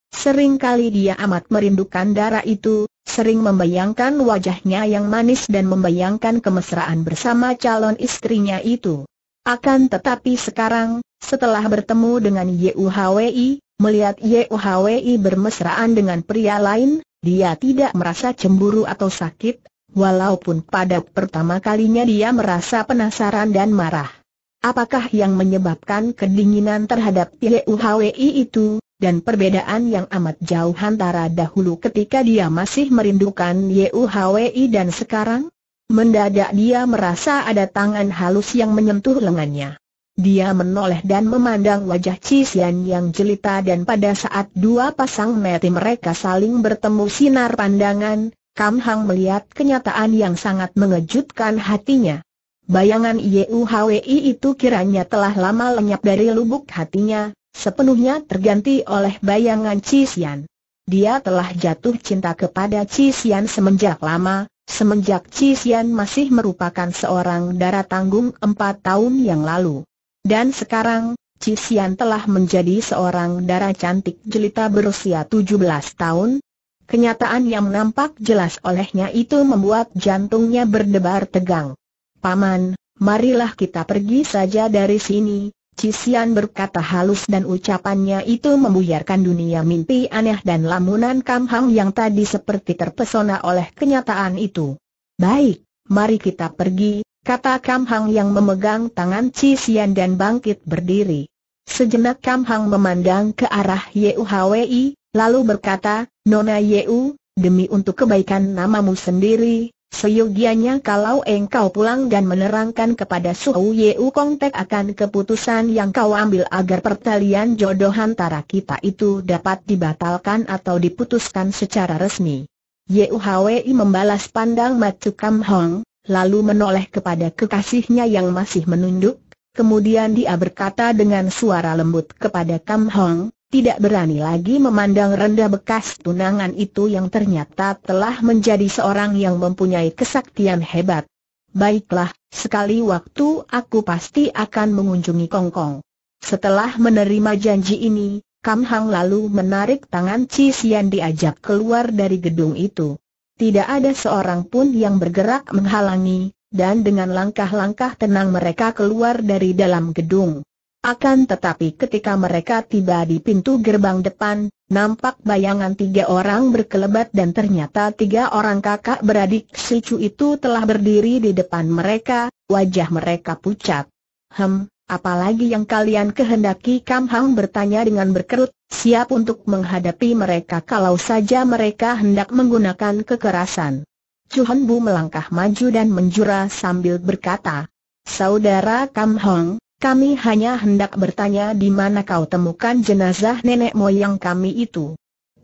kali dia amat merindukan darah itu, sering membayangkan wajahnya yang manis dan membayangkan kemesraan bersama calon istrinya itu. Akan tetapi sekarang, setelah bertemu dengan Yuhwi, melihat Yuhwi bermesraan dengan pria lain, dia tidak merasa cemburu atau sakit, walaupun pada pertama kalinya dia merasa penasaran dan marah. Apakah yang menyebabkan kedinginan terhadap Yuhwi itu, dan perbedaan yang amat jauh antara dahulu ketika dia masih merindukan Yuhwi dan sekarang? Mendadak dia merasa ada tangan halus yang menyentuh lengannya. Dia menoleh dan memandang wajah Cisian yang jelita dan pada saat dua pasang mata mereka saling bertemu sinar pandangan, Kam Hang melihat kenyataan yang sangat mengejutkan hatinya. Bayangan Yeuhwi itu kiranya telah lama lenyap dari lubuk hatinya, sepenuhnya terganti oleh bayangan Cisian. Dia telah jatuh cinta kepada Cisian semenjak lama, Semenjak Cisian masih merupakan seorang darah tanggung empat tahun yang lalu. Dan sekarang, Cisian telah menjadi seorang darah cantik jelita berusia 17 tahun. Kenyataan yang nampak jelas olehnya itu membuat jantungnya berdebar tegang. Paman, marilah kita pergi saja dari sini, Cisian berkata halus dan ucapannya itu membuyarkan dunia mimpi aneh dan lamunan Kam Hang yang tadi seperti terpesona oleh kenyataan itu. Baik, mari kita pergi, kata Kam Hang yang memegang tangan Cisian dan bangkit berdiri. Sejenak Kam Hang memandang ke arah Hwi, lalu berkata, Nona Yeu, demi untuk kebaikan namamu sendiri, Seyogianya kalau engkau pulang dan menerangkan kepada Su Yeu Kong Tek akan keputusan yang kau ambil agar pertalian jodoh antara kita itu dapat dibatalkan atau diputuskan secara resmi. Yeu Hwi membalas pandang Matu Kam Hong, lalu menoleh kepada kekasihnya yang masih menunduk, kemudian dia berkata dengan suara lembut kepada Kam Hong, tidak berani lagi memandang rendah bekas tunangan itu yang ternyata telah menjadi seorang yang mempunyai kesaktian hebat. Baiklah, sekali waktu aku pasti akan mengunjungi Kongkong. Setelah menerima janji ini, Kam Hang lalu menarik tangan Chi Xian diajak keluar dari gedung itu. Tidak ada seorang pun yang bergerak menghalangi, dan dengan langkah-langkah tenang mereka keluar dari dalam gedung. Akan tetapi ketika mereka tiba di pintu gerbang depan, nampak bayangan tiga orang berkelebat dan ternyata tiga orang kakak beradik si Cu itu telah berdiri di depan mereka, wajah mereka pucat. Hem, apalagi yang kalian kehendaki Kam Hang bertanya dengan berkerut, siap untuk menghadapi mereka kalau saja mereka hendak menggunakan kekerasan. Chu Bu melangkah maju dan menjura sambil berkata, Saudara Kam Hong, kami hanya hendak bertanya di mana kau temukan jenazah nenek moyang kami itu.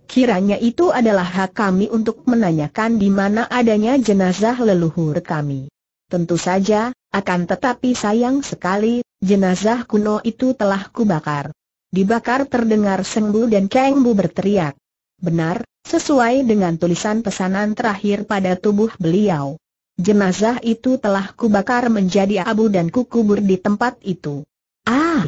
Kiranya itu adalah hak kami untuk menanyakan di mana adanya jenazah leluhur kami. Tentu saja, akan tetapi sayang sekali, jenazah kuno itu telah kubakar. Dibakar terdengar Sengbu dan Kengbu berteriak. Benar, sesuai dengan tulisan pesanan terakhir pada tubuh beliau. Jenazah itu telah kubakar menjadi abu dan kukubur di tempat itu. Ah!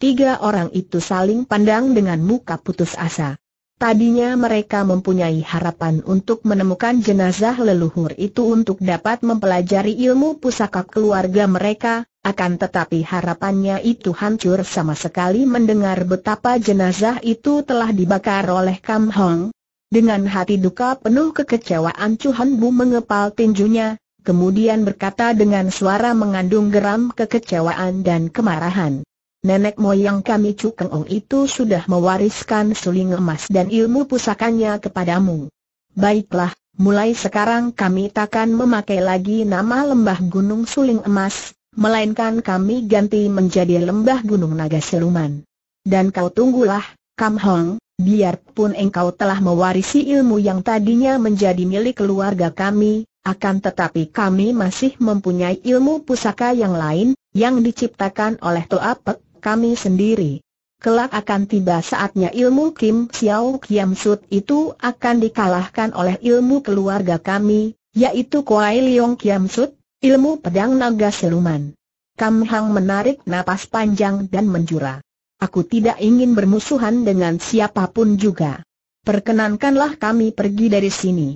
Tiga orang itu saling pandang dengan muka putus asa. Tadinya mereka mempunyai harapan untuk menemukan jenazah leluhur itu untuk dapat mempelajari ilmu pusaka keluarga mereka, akan tetapi harapannya itu hancur sama sekali mendengar betapa jenazah itu telah dibakar oleh Kam Hong. Dengan hati duka penuh kekecewaan Chu Han Bu mengepal tinjunya, kemudian berkata dengan suara mengandung geram kekecewaan dan kemarahan. Nenek moyang kami Cukeng Ong itu sudah mewariskan suling emas dan ilmu pusakanya kepadamu. Baiklah, mulai sekarang kami takkan memakai lagi nama lembah gunung suling emas, melainkan kami ganti menjadi lembah gunung naga seluman. Dan kau tunggulah, Kam Hong, biarpun engkau telah mewarisi ilmu yang tadinya menjadi milik keluarga kami, akan tetapi kami masih mempunyai ilmu pusaka yang lain, yang diciptakan oleh Toa Pek, kami sendiri. Kelak akan tiba saatnya ilmu Kim Xiao Kiam Sut itu akan dikalahkan oleh ilmu keluarga kami, yaitu Kuai Leong Kiam Sut, ilmu pedang naga siluman. Kam Hang menarik napas panjang dan menjura. Aku tidak ingin bermusuhan dengan siapapun juga. Perkenankanlah kami pergi dari sini.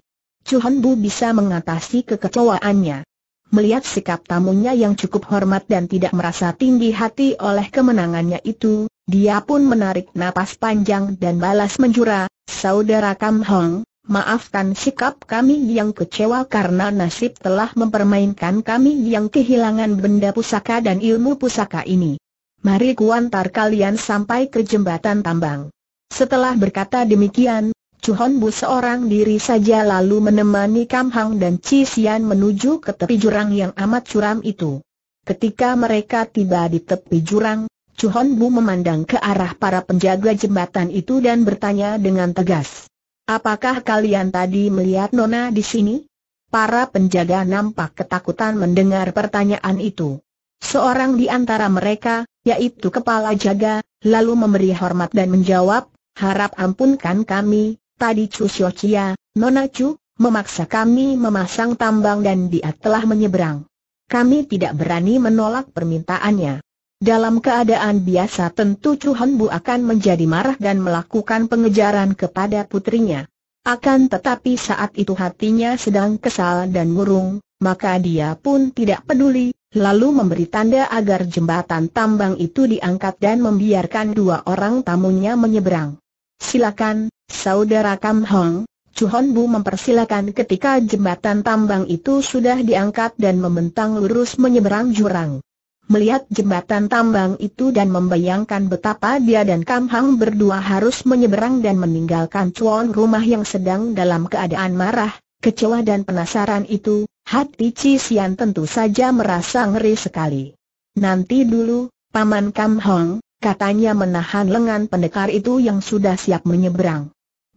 Chuhan Bu bisa mengatasi kekecewaannya. Melihat sikap tamunya yang cukup hormat dan tidak merasa tinggi hati oleh kemenangannya itu, dia pun menarik napas panjang dan balas menjura, Saudara Kam Hong, maafkan sikap kami yang kecewa karena nasib telah mempermainkan kami yang kehilangan benda pusaka dan ilmu pusaka ini. Mari kuantar kalian sampai ke jembatan tambang. Setelah berkata demikian, Chu Bu seorang diri saja lalu menemani Kam Hang dan Chi Sian menuju ke tepi jurang yang amat curam itu. Ketika mereka tiba di tepi jurang, Chu Bu memandang ke arah para penjaga jembatan itu dan bertanya dengan tegas. Apakah kalian tadi melihat Nona di sini? Para penjaga nampak ketakutan mendengar pertanyaan itu. Seorang di antara mereka, yaitu kepala jaga, lalu memberi hormat dan menjawab, Harap ampunkan kami, Tadi Chu Xiaoqia, Nona Chu, memaksa kami memasang tambang dan dia telah menyeberang. Kami tidak berani menolak permintaannya. Dalam keadaan biasa tentu Chu Bu akan menjadi marah dan melakukan pengejaran kepada putrinya. Akan tetapi saat itu hatinya sedang kesal dan murung, maka dia pun tidak peduli, lalu memberi tanda agar jembatan tambang itu diangkat dan membiarkan dua orang tamunya menyeberang. Silakan, Saudara Kam Hong, Hon Bu mempersilakan ketika jembatan tambang itu sudah diangkat dan membentang lurus menyeberang jurang. Melihat jembatan tambang itu dan membayangkan betapa dia dan Kam Hang berdua harus menyeberang dan meninggalkan cuan rumah yang sedang dalam keadaan marah, kecewa dan penasaran itu, hati Chi Sian tentu saja merasa ngeri sekali. Nanti dulu, Paman Kam Hong, katanya menahan lengan pendekar itu yang sudah siap menyeberang.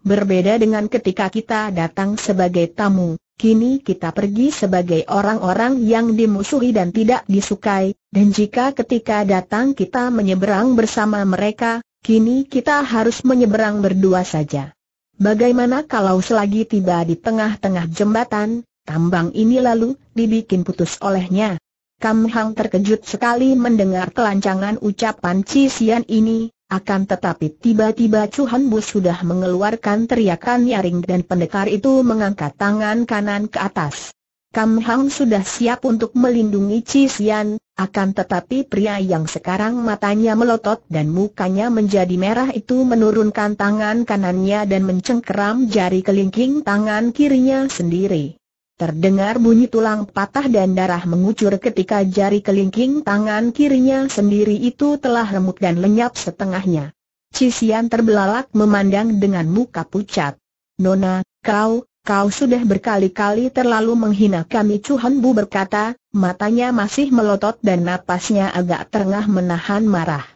Berbeda dengan ketika kita datang sebagai tamu, kini kita pergi sebagai orang-orang yang dimusuhi dan tidak disukai, dan jika ketika datang kita menyeberang bersama mereka, kini kita harus menyeberang berdua saja. Bagaimana kalau selagi tiba di tengah-tengah jembatan, tambang ini lalu dibikin putus olehnya? Kam Hang terkejut sekali mendengar kelancangan ucapan Cisian ini, akan tetapi tiba-tiba Chu Han Bu sudah mengeluarkan teriakan nyaring dan pendekar itu mengangkat tangan kanan ke atas. Kam Hang sudah siap untuk melindungi Chi Xian, akan tetapi pria yang sekarang matanya melotot dan mukanya menjadi merah itu menurunkan tangan kanannya dan mencengkeram jari kelingking tangan kirinya sendiri. Terdengar bunyi tulang patah dan darah mengucur ketika jari kelingking tangan kirinya sendiri itu telah remuk dan lenyap setengahnya. Cisian terbelalak memandang dengan muka pucat. Nona, kau, kau sudah berkali-kali terlalu menghina kami Cuhan Bu berkata, matanya masih melotot dan napasnya agak terengah menahan marah.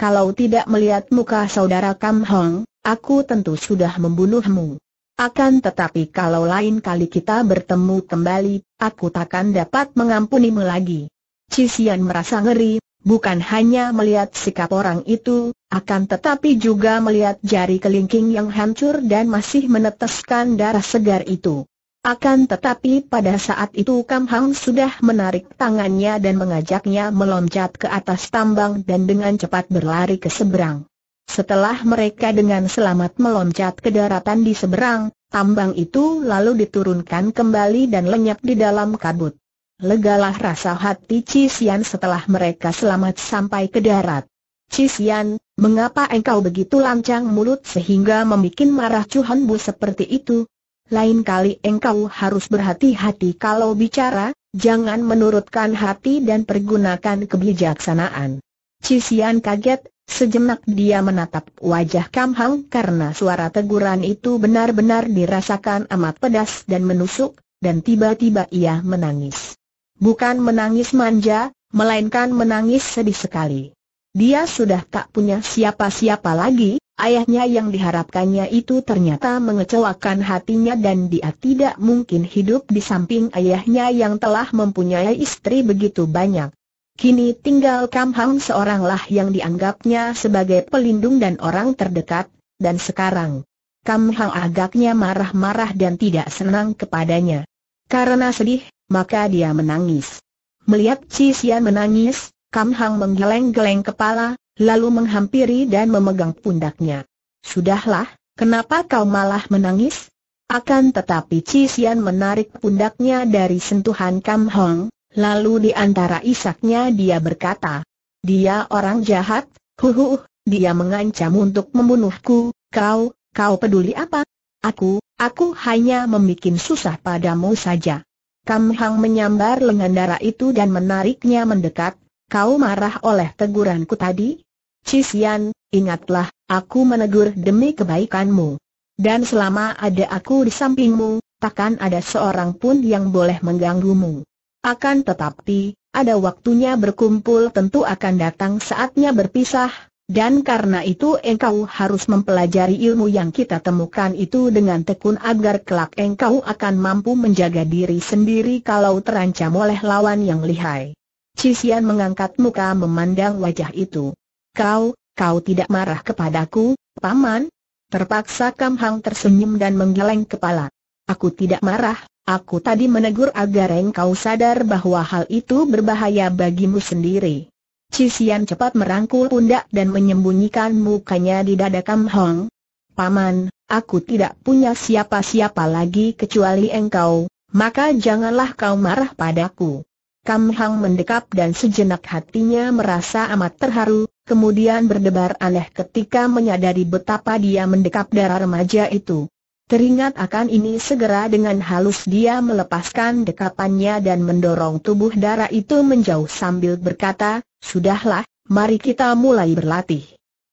Kalau tidak melihat muka saudara Kam Hong, aku tentu sudah membunuhmu. Akan tetapi kalau lain kali kita bertemu kembali, aku takkan dapat mengampunimu lagi. Cisian merasa ngeri, bukan hanya melihat sikap orang itu, akan tetapi juga melihat jari kelingking yang hancur dan masih meneteskan darah segar itu. Akan tetapi pada saat itu Kam Hang sudah menarik tangannya dan mengajaknya meloncat ke atas tambang dan dengan cepat berlari ke seberang. Setelah mereka dengan selamat meloncat ke daratan di seberang, tambang itu lalu diturunkan kembali dan lenyap di dalam kabut. Legalah rasa hati Cisian setelah mereka selamat sampai ke darat. Cisian, mengapa engkau begitu lancang mulut sehingga membuat marah Chu Bu seperti itu? Lain kali engkau harus berhati-hati kalau bicara, jangan menurutkan hati dan pergunakan kebijaksanaan. Cisian kaget, Sejenak dia menatap wajah Kam Hang karena suara teguran itu benar-benar dirasakan amat pedas dan menusuk, dan tiba-tiba ia menangis. Bukan menangis manja, melainkan menangis sedih sekali. Dia sudah tak punya siapa-siapa lagi, Ayahnya yang diharapkannya itu ternyata mengecewakan hatinya dan dia tidak mungkin hidup di samping ayahnya yang telah mempunyai istri begitu banyak. Kini tinggal Kam Hang seoranglah yang dianggapnya sebagai pelindung dan orang terdekat, dan sekarang Kam Hang agaknya marah-marah dan tidak senang kepadanya. Karena sedih, maka dia menangis. Melihat Chi Xian menangis, Kam Hang menggeleng-geleng kepala, lalu menghampiri dan memegang pundaknya. Sudahlah, kenapa kau malah menangis? Akan tetapi Chi Xian menarik pundaknya dari sentuhan Kam Hang. Lalu di antara isaknya dia berkata, dia orang jahat, hu, dia mengancam untuk membunuhku, kau, kau peduli apa? Aku, aku hanya membuat susah padamu saja. Kam Hang menyambar lengan darah itu dan menariknya mendekat, kau marah oleh teguranku tadi? Cisian, ingatlah, aku menegur demi kebaikanmu. Dan selama ada aku di sampingmu, takkan ada seorang pun yang boleh mengganggumu. Akan tetapi, ada waktunya berkumpul tentu akan datang saatnya berpisah, dan karena itu engkau harus mempelajari ilmu yang kita temukan itu dengan tekun agar kelak engkau akan mampu menjaga diri sendiri kalau terancam oleh lawan yang lihai. Cisian mengangkat muka memandang wajah itu. Kau, kau tidak marah kepadaku, Paman? Terpaksa Kam Hang tersenyum dan menggeleng kepala. Aku tidak marah, aku tadi menegur agar engkau sadar bahwa hal itu berbahaya bagimu sendiri. Cisian cepat merangkul pundak dan menyembunyikan mukanya di dada Kam Hong. Paman, aku tidak punya siapa-siapa lagi kecuali engkau, maka janganlah kau marah padaku. Kam Hong mendekap dan sejenak hatinya merasa amat terharu, kemudian berdebar aneh ketika menyadari betapa dia mendekap darah remaja itu. Teringat akan ini segera dengan halus dia melepaskan dekapannya dan mendorong tubuh darah itu menjauh sambil berkata, Sudahlah, mari kita mulai berlatih.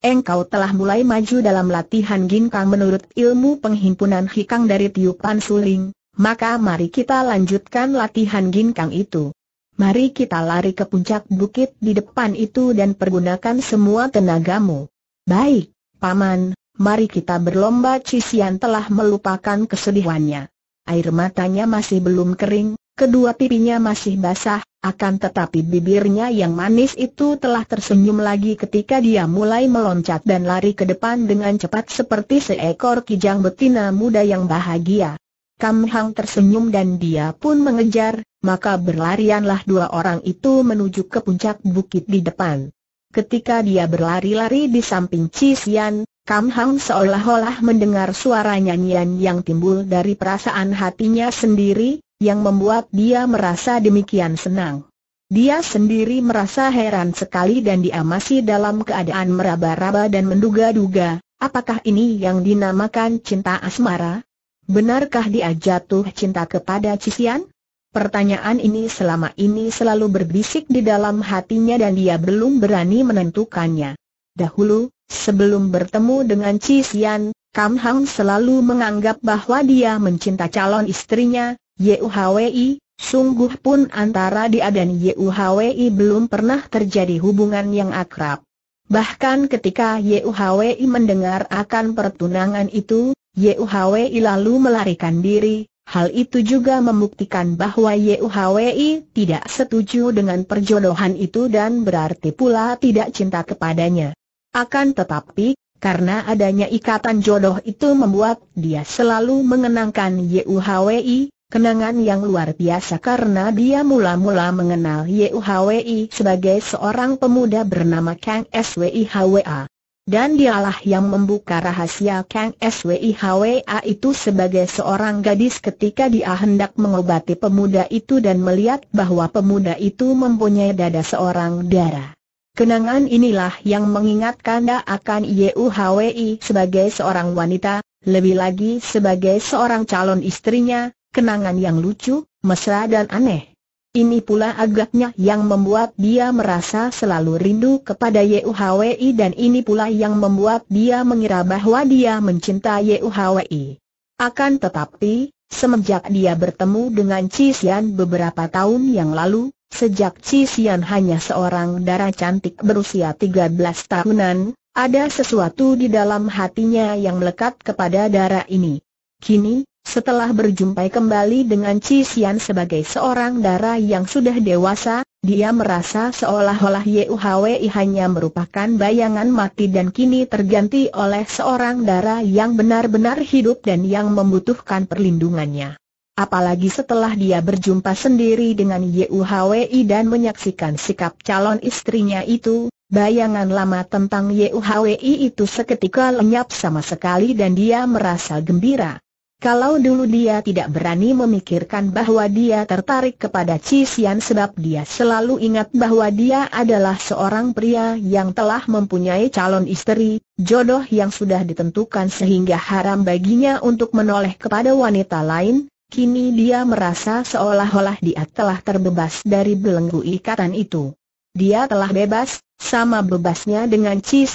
Engkau telah mulai maju dalam latihan ginkang menurut ilmu penghimpunan hikang dari tiupan suling, maka mari kita lanjutkan latihan ginkang itu. Mari kita lari ke puncak bukit di depan itu dan pergunakan semua tenagamu. Baik, Paman, mari kita berlomba Cisian telah melupakan kesedihannya. Air matanya masih belum kering, kedua pipinya masih basah, akan tetapi bibirnya yang manis itu telah tersenyum lagi ketika dia mulai meloncat dan lari ke depan dengan cepat seperti seekor kijang betina muda yang bahagia. Kam Hang tersenyum dan dia pun mengejar, maka berlarianlah dua orang itu menuju ke puncak bukit di depan. Ketika dia berlari-lari di samping Cisian, Kam Hang seolah-olah mendengar suara nyanyian yang timbul dari perasaan hatinya sendiri, yang membuat dia merasa demikian senang. Dia sendiri merasa heran sekali dan diamasi dalam keadaan meraba-raba dan menduga-duga, apakah ini yang dinamakan cinta asmara? Benarkah dia jatuh cinta kepada Cisian? Pertanyaan ini selama ini selalu berbisik di dalam hatinya dan dia belum berani menentukannya. Dahulu, Sebelum bertemu dengan Chi Xian, Kam Hang selalu menganggap bahwa dia mencinta calon istrinya, Yuhwi, sungguh pun antara dia dan Yuhwi belum pernah terjadi hubungan yang akrab. Bahkan ketika Yuhwi mendengar akan pertunangan itu, Yuhwi lalu melarikan diri, Hal itu juga membuktikan bahwa YUHWI tidak setuju dengan perjodohan itu dan berarti pula tidak cinta kepadanya. Akan tetapi, karena adanya ikatan jodoh itu membuat dia selalu mengenangkan YUHWI, kenangan yang luar biasa karena dia mula-mula mengenal YUHWI sebagai seorang pemuda bernama Kang SWIHWA. Dan dialah yang membuka rahasia Kang SWIHWA itu sebagai seorang gadis ketika dia hendak mengobati pemuda itu dan melihat bahwa pemuda itu mempunyai dada seorang darah. Kenangan inilah yang mengingatkan dia akan YUHWI sebagai seorang wanita, lebih lagi sebagai seorang calon istrinya, kenangan yang lucu, mesra dan aneh. Ini pula agaknya yang membuat dia merasa selalu rindu kepada YUHWI dan ini pula yang membuat dia mengira bahwa dia mencintai YUHWI. Akan tetapi, Semenjak dia bertemu dengan Cisian beberapa tahun yang lalu, sejak Cisian hanya seorang darah cantik berusia 13 tahunan, ada sesuatu di dalam hatinya yang melekat kepada darah ini. Kini, setelah berjumpai kembali dengan Cisian sebagai seorang darah yang sudah dewasa, dia merasa seolah-olah Yuhwei hanya merupakan bayangan mati dan kini terganti oleh seorang darah yang benar-benar hidup dan yang membutuhkan perlindungannya. Apalagi setelah dia berjumpa sendiri dengan Yuhwei dan menyaksikan sikap calon istrinya itu, bayangan lama tentang Yuhwei itu seketika lenyap sama sekali dan dia merasa gembira. Kalau dulu dia tidak berani memikirkan bahwa dia tertarik kepada Chi sebab dia selalu ingat bahwa dia adalah seorang pria yang telah mempunyai calon istri, jodoh yang sudah ditentukan sehingga haram baginya untuk menoleh kepada wanita lain, kini dia merasa seolah-olah dia telah terbebas dari belenggu ikatan itu. Dia telah bebas, sama bebasnya dengan Chi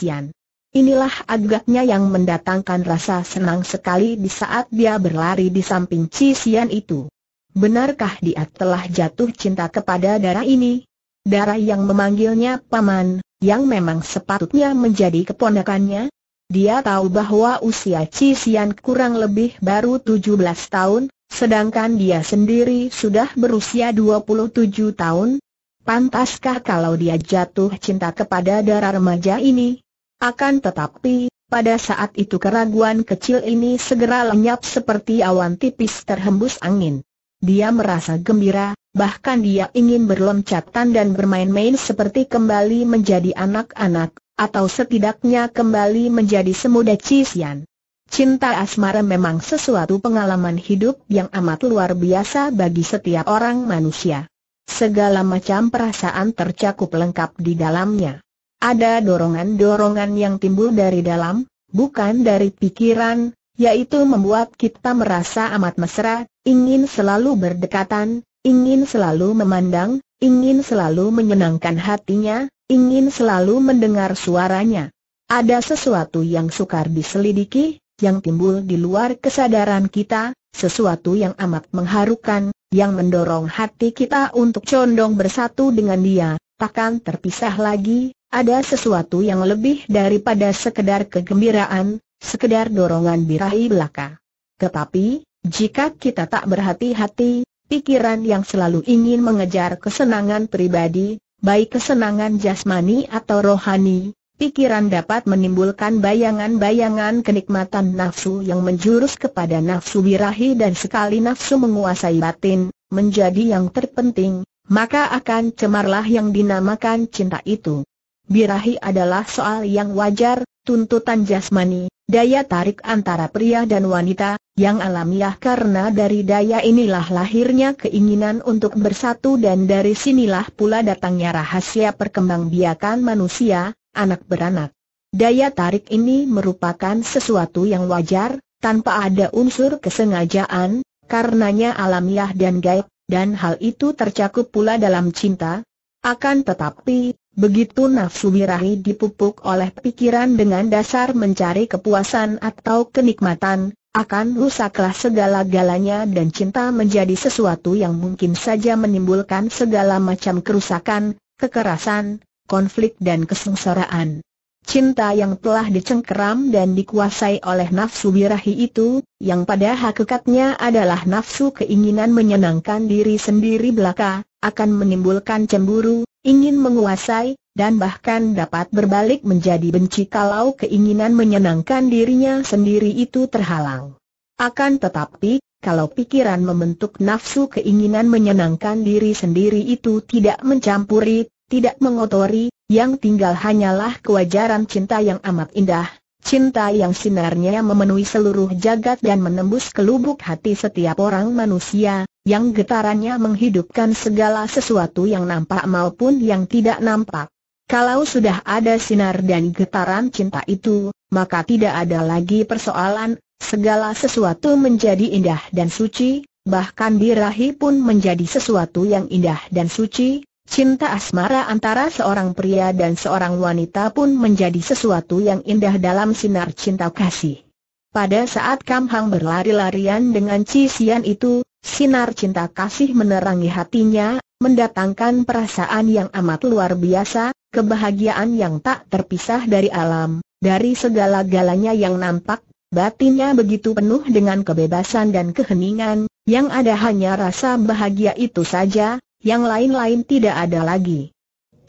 Inilah agaknya yang mendatangkan rasa senang sekali di saat dia berlari di samping Cisian itu. Benarkah dia telah jatuh cinta kepada darah ini? Darah yang memanggilnya paman, yang memang sepatutnya menjadi keponakannya? Dia tahu bahwa usia Cisian kurang lebih baru 17 tahun, sedangkan dia sendiri sudah berusia 27 tahun. Pantaskah kalau dia jatuh cinta kepada darah remaja ini? Akan tetapi, pada saat itu keraguan kecil ini segera lenyap seperti awan tipis terhembus angin. Dia merasa gembira, bahkan dia ingin berloncatan dan bermain-main seperti kembali menjadi anak-anak, atau setidaknya kembali menjadi semuda Cisian. Cinta asmara memang sesuatu pengalaman hidup yang amat luar biasa bagi setiap orang manusia. Segala macam perasaan tercakup lengkap di dalamnya. Ada dorongan-dorongan yang timbul dari dalam, bukan dari pikiran, yaitu membuat kita merasa amat mesra, ingin selalu berdekatan, ingin selalu memandang, ingin selalu menyenangkan hatinya, ingin selalu mendengar suaranya. Ada sesuatu yang sukar diselidiki, yang timbul di luar kesadaran kita, sesuatu yang amat mengharukan, yang mendorong hati kita untuk condong bersatu dengan dia, takkan terpisah lagi, ada sesuatu yang lebih daripada sekedar kegembiraan, sekedar dorongan birahi belaka. Tetapi, jika kita tak berhati-hati, pikiran yang selalu ingin mengejar kesenangan pribadi, baik kesenangan jasmani atau rohani, pikiran dapat menimbulkan bayangan-bayangan kenikmatan nafsu yang menjurus kepada nafsu birahi dan sekali nafsu menguasai batin, menjadi yang terpenting, maka akan cemarlah yang dinamakan cinta itu birahi adalah soal yang wajar, tuntutan jasmani, daya tarik antara pria dan wanita, yang alamiah karena dari daya inilah lahirnya keinginan untuk bersatu dan dari sinilah pula datangnya rahasia perkembangbiakan manusia, anak beranak. Daya tarik ini merupakan sesuatu yang wajar, tanpa ada unsur kesengajaan, karenanya alamiah dan gaib, dan hal itu tercakup pula dalam cinta. Akan tetapi, Begitu nafsu birahi dipupuk oleh pikiran dengan dasar mencari kepuasan atau kenikmatan, akan rusaklah segala-galanya dan cinta menjadi sesuatu yang mungkin saja menimbulkan segala macam kerusakan, kekerasan, konflik dan kesengsaraan. Cinta yang telah dicengkeram dan dikuasai oleh nafsu birahi itu, yang pada hakikatnya adalah nafsu keinginan menyenangkan diri sendiri belaka, akan menimbulkan cemburu, ingin menguasai, dan bahkan dapat berbalik menjadi benci kalau keinginan menyenangkan dirinya sendiri itu terhalang. Akan tetapi, kalau pikiran membentuk nafsu keinginan menyenangkan diri sendiri itu tidak mencampuri tidak mengotori, yang tinggal hanyalah kewajaran cinta yang amat indah, cinta yang sinarnya memenuhi seluruh jagat dan menembus ke lubuk hati setiap orang manusia, yang getarannya menghidupkan segala sesuatu yang nampak maupun yang tidak nampak. Kalau sudah ada sinar dan getaran cinta itu, maka tidak ada lagi persoalan, segala sesuatu menjadi indah dan suci, bahkan birahi pun menjadi sesuatu yang indah dan suci, Cinta asmara antara seorang pria dan seorang wanita pun menjadi sesuatu yang indah dalam sinar cinta kasih. Pada saat Kam Hang berlari-larian dengan Cisian itu, sinar cinta kasih menerangi hatinya, mendatangkan perasaan yang amat luar biasa, kebahagiaan yang tak terpisah dari alam, dari segala-galanya yang nampak, batinnya begitu penuh dengan kebebasan dan keheningan, yang ada hanya rasa bahagia itu saja, yang lain-lain tidak ada lagi.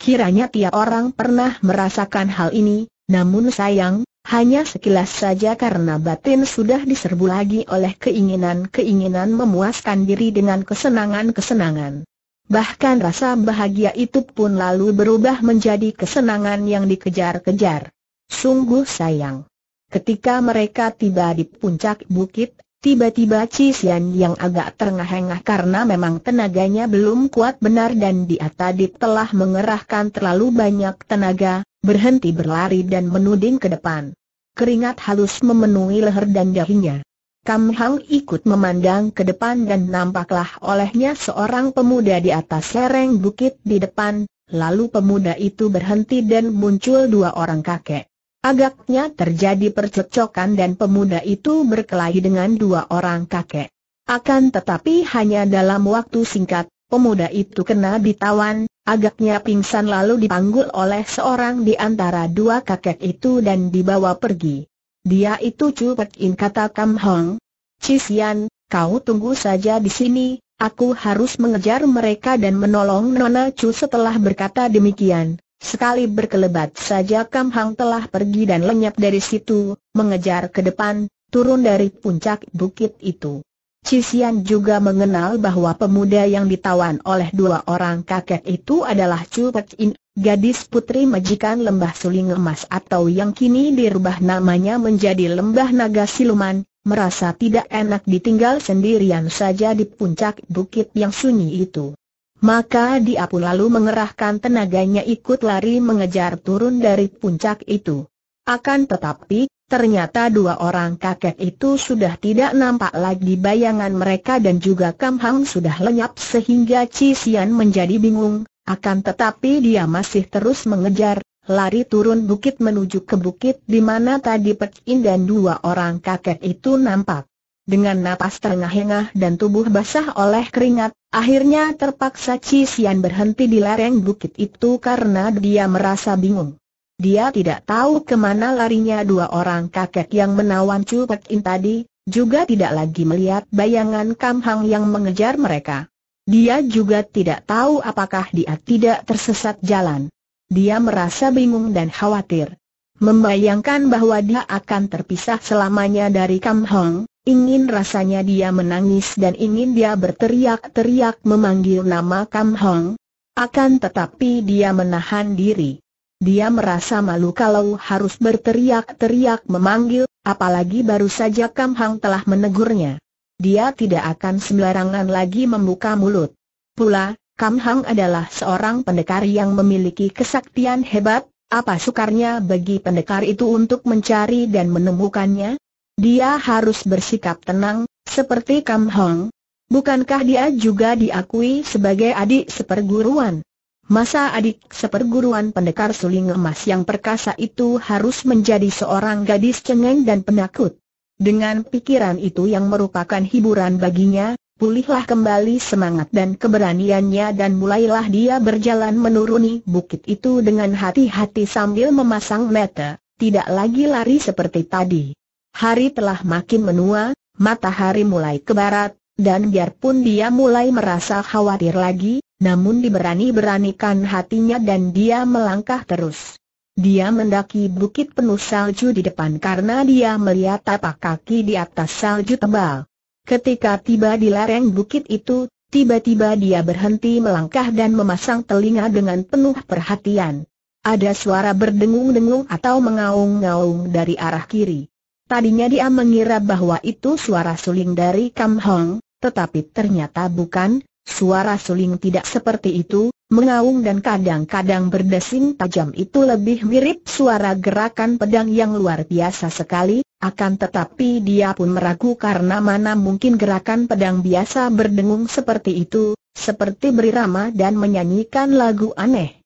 Kiranya tiap orang pernah merasakan hal ini, namun sayang, hanya sekilas saja karena batin sudah diserbu lagi oleh keinginan-keinginan memuaskan diri dengan kesenangan-kesenangan. Bahkan rasa bahagia itu pun lalu berubah menjadi kesenangan yang dikejar-kejar. Sungguh sayang. Ketika mereka tiba di puncak bukit Tiba-tiba Cisian yang agak terengah-engah karena memang tenaganya belum kuat benar dan dia tadi telah mengerahkan terlalu banyak tenaga, berhenti berlari dan menuding ke depan. Keringat halus memenuhi leher dan dahinya. Kam Hang ikut memandang ke depan dan nampaklah olehnya seorang pemuda di atas lereng bukit di depan, lalu pemuda itu berhenti dan muncul dua orang kakek. Agaknya terjadi percekcokan dan pemuda itu berkelahi dengan dua orang kakek. Akan tetapi hanya dalam waktu singkat, pemuda itu kena ditawan, agaknya pingsan lalu dipanggul oleh seorang di antara dua kakek itu dan dibawa pergi. Dia itu Chu In kata Kam Hong. Cisian, kau tunggu saja di sini, aku harus mengejar mereka dan menolong Nona Chu setelah berkata demikian. Sekali berkelebat saja Kam Hang telah pergi dan lenyap dari situ, mengejar ke depan, turun dari puncak bukit itu. Cisian juga mengenal bahwa pemuda yang ditawan oleh dua orang kakek itu adalah Chu Pek In, gadis putri majikan lembah suling emas atau yang kini dirubah namanya menjadi lembah naga siluman, merasa tidak enak ditinggal sendirian saja di puncak bukit yang sunyi itu. Maka dia pun lalu mengerahkan tenaganya ikut lari mengejar turun dari puncak itu. Akan tetapi, ternyata dua orang kakek itu sudah tidak nampak lagi bayangan mereka dan juga Kam Hang sudah lenyap sehingga Cisian menjadi bingung, akan tetapi dia masih terus mengejar, lari turun bukit menuju ke bukit di mana tadi In dan dua orang kakek itu nampak. Dengan napas terengah-engah dan tubuh basah oleh keringat, akhirnya terpaksa Cisian berhenti di lereng bukit itu karena dia merasa bingung. Dia tidak tahu kemana larinya dua orang kakek yang menawan Chu Pek In tadi, juga tidak lagi melihat bayangan Kam Hang yang mengejar mereka. Dia juga tidak tahu apakah dia tidak tersesat jalan. Dia merasa bingung dan khawatir. Membayangkan bahwa dia akan terpisah selamanya dari Kam Hong, Ingin rasanya dia menangis dan ingin dia berteriak-teriak memanggil nama Kam Hong. Akan tetapi dia menahan diri. Dia merasa malu kalau harus berteriak-teriak memanggil, apalagi baru saja Kam Hong telah menegurnya. Dia tidak akan sembarangan lagi membuka mulut. Pula, Kam Hang adalah seorang pendekar yang memiliki kesaktian hebat, apa sukarnya bagi pendekar itu untuk mencari dan menemukannya? Dia harus bersikap tenang, seperti Kam Hong. Bukankah dia juga diakui sebagai adik seperguruan? Masa adik seperguruan pendekar suling emas yang perkasa itu harus menjadi seorang gadis cengeng dan penakut. Dengan pikiran itu yang merupakan hiburan baginya, pulihlah kembali semangat dan keberaniannya dan mulailah dia berjalan menuruni bukit itu dengan hati-hati sambil memasang mata, tidak lagi lari seperti tadi. Hari telah makin menua, matahari mulai ke barat, dan biarpun dia mulai merasa khawatir lagi, namun diberani-beranikan hatinya dan dia melangkah terus. Dia mendaki bukit penuh salju di depan karena dia melihat tapak kaki di atas salju tebal. Ketika tiba di lereng bukit itu, tiba-tiba dia berhenti melangkah dan memasang telinga dengan penuh perhatian. Ada suara berdengung-dengung atau mengaung-ngaung dari arah kiri. Tadinya dia mengira bahwa itu suara suling dari Kam Hong, tetapi ternyata bukan, suara suling tidak seperti itu, mengaung dan kadang-kadang berdesing tajam itu lebih mirip suara gerakan pedang yang luar biasa sekali, akan tetapi dia pun meragu karena mana mungkin gerakan pedang biasa berdengung seperti itu, seperti berirama dan menyanyikan lagu aneh.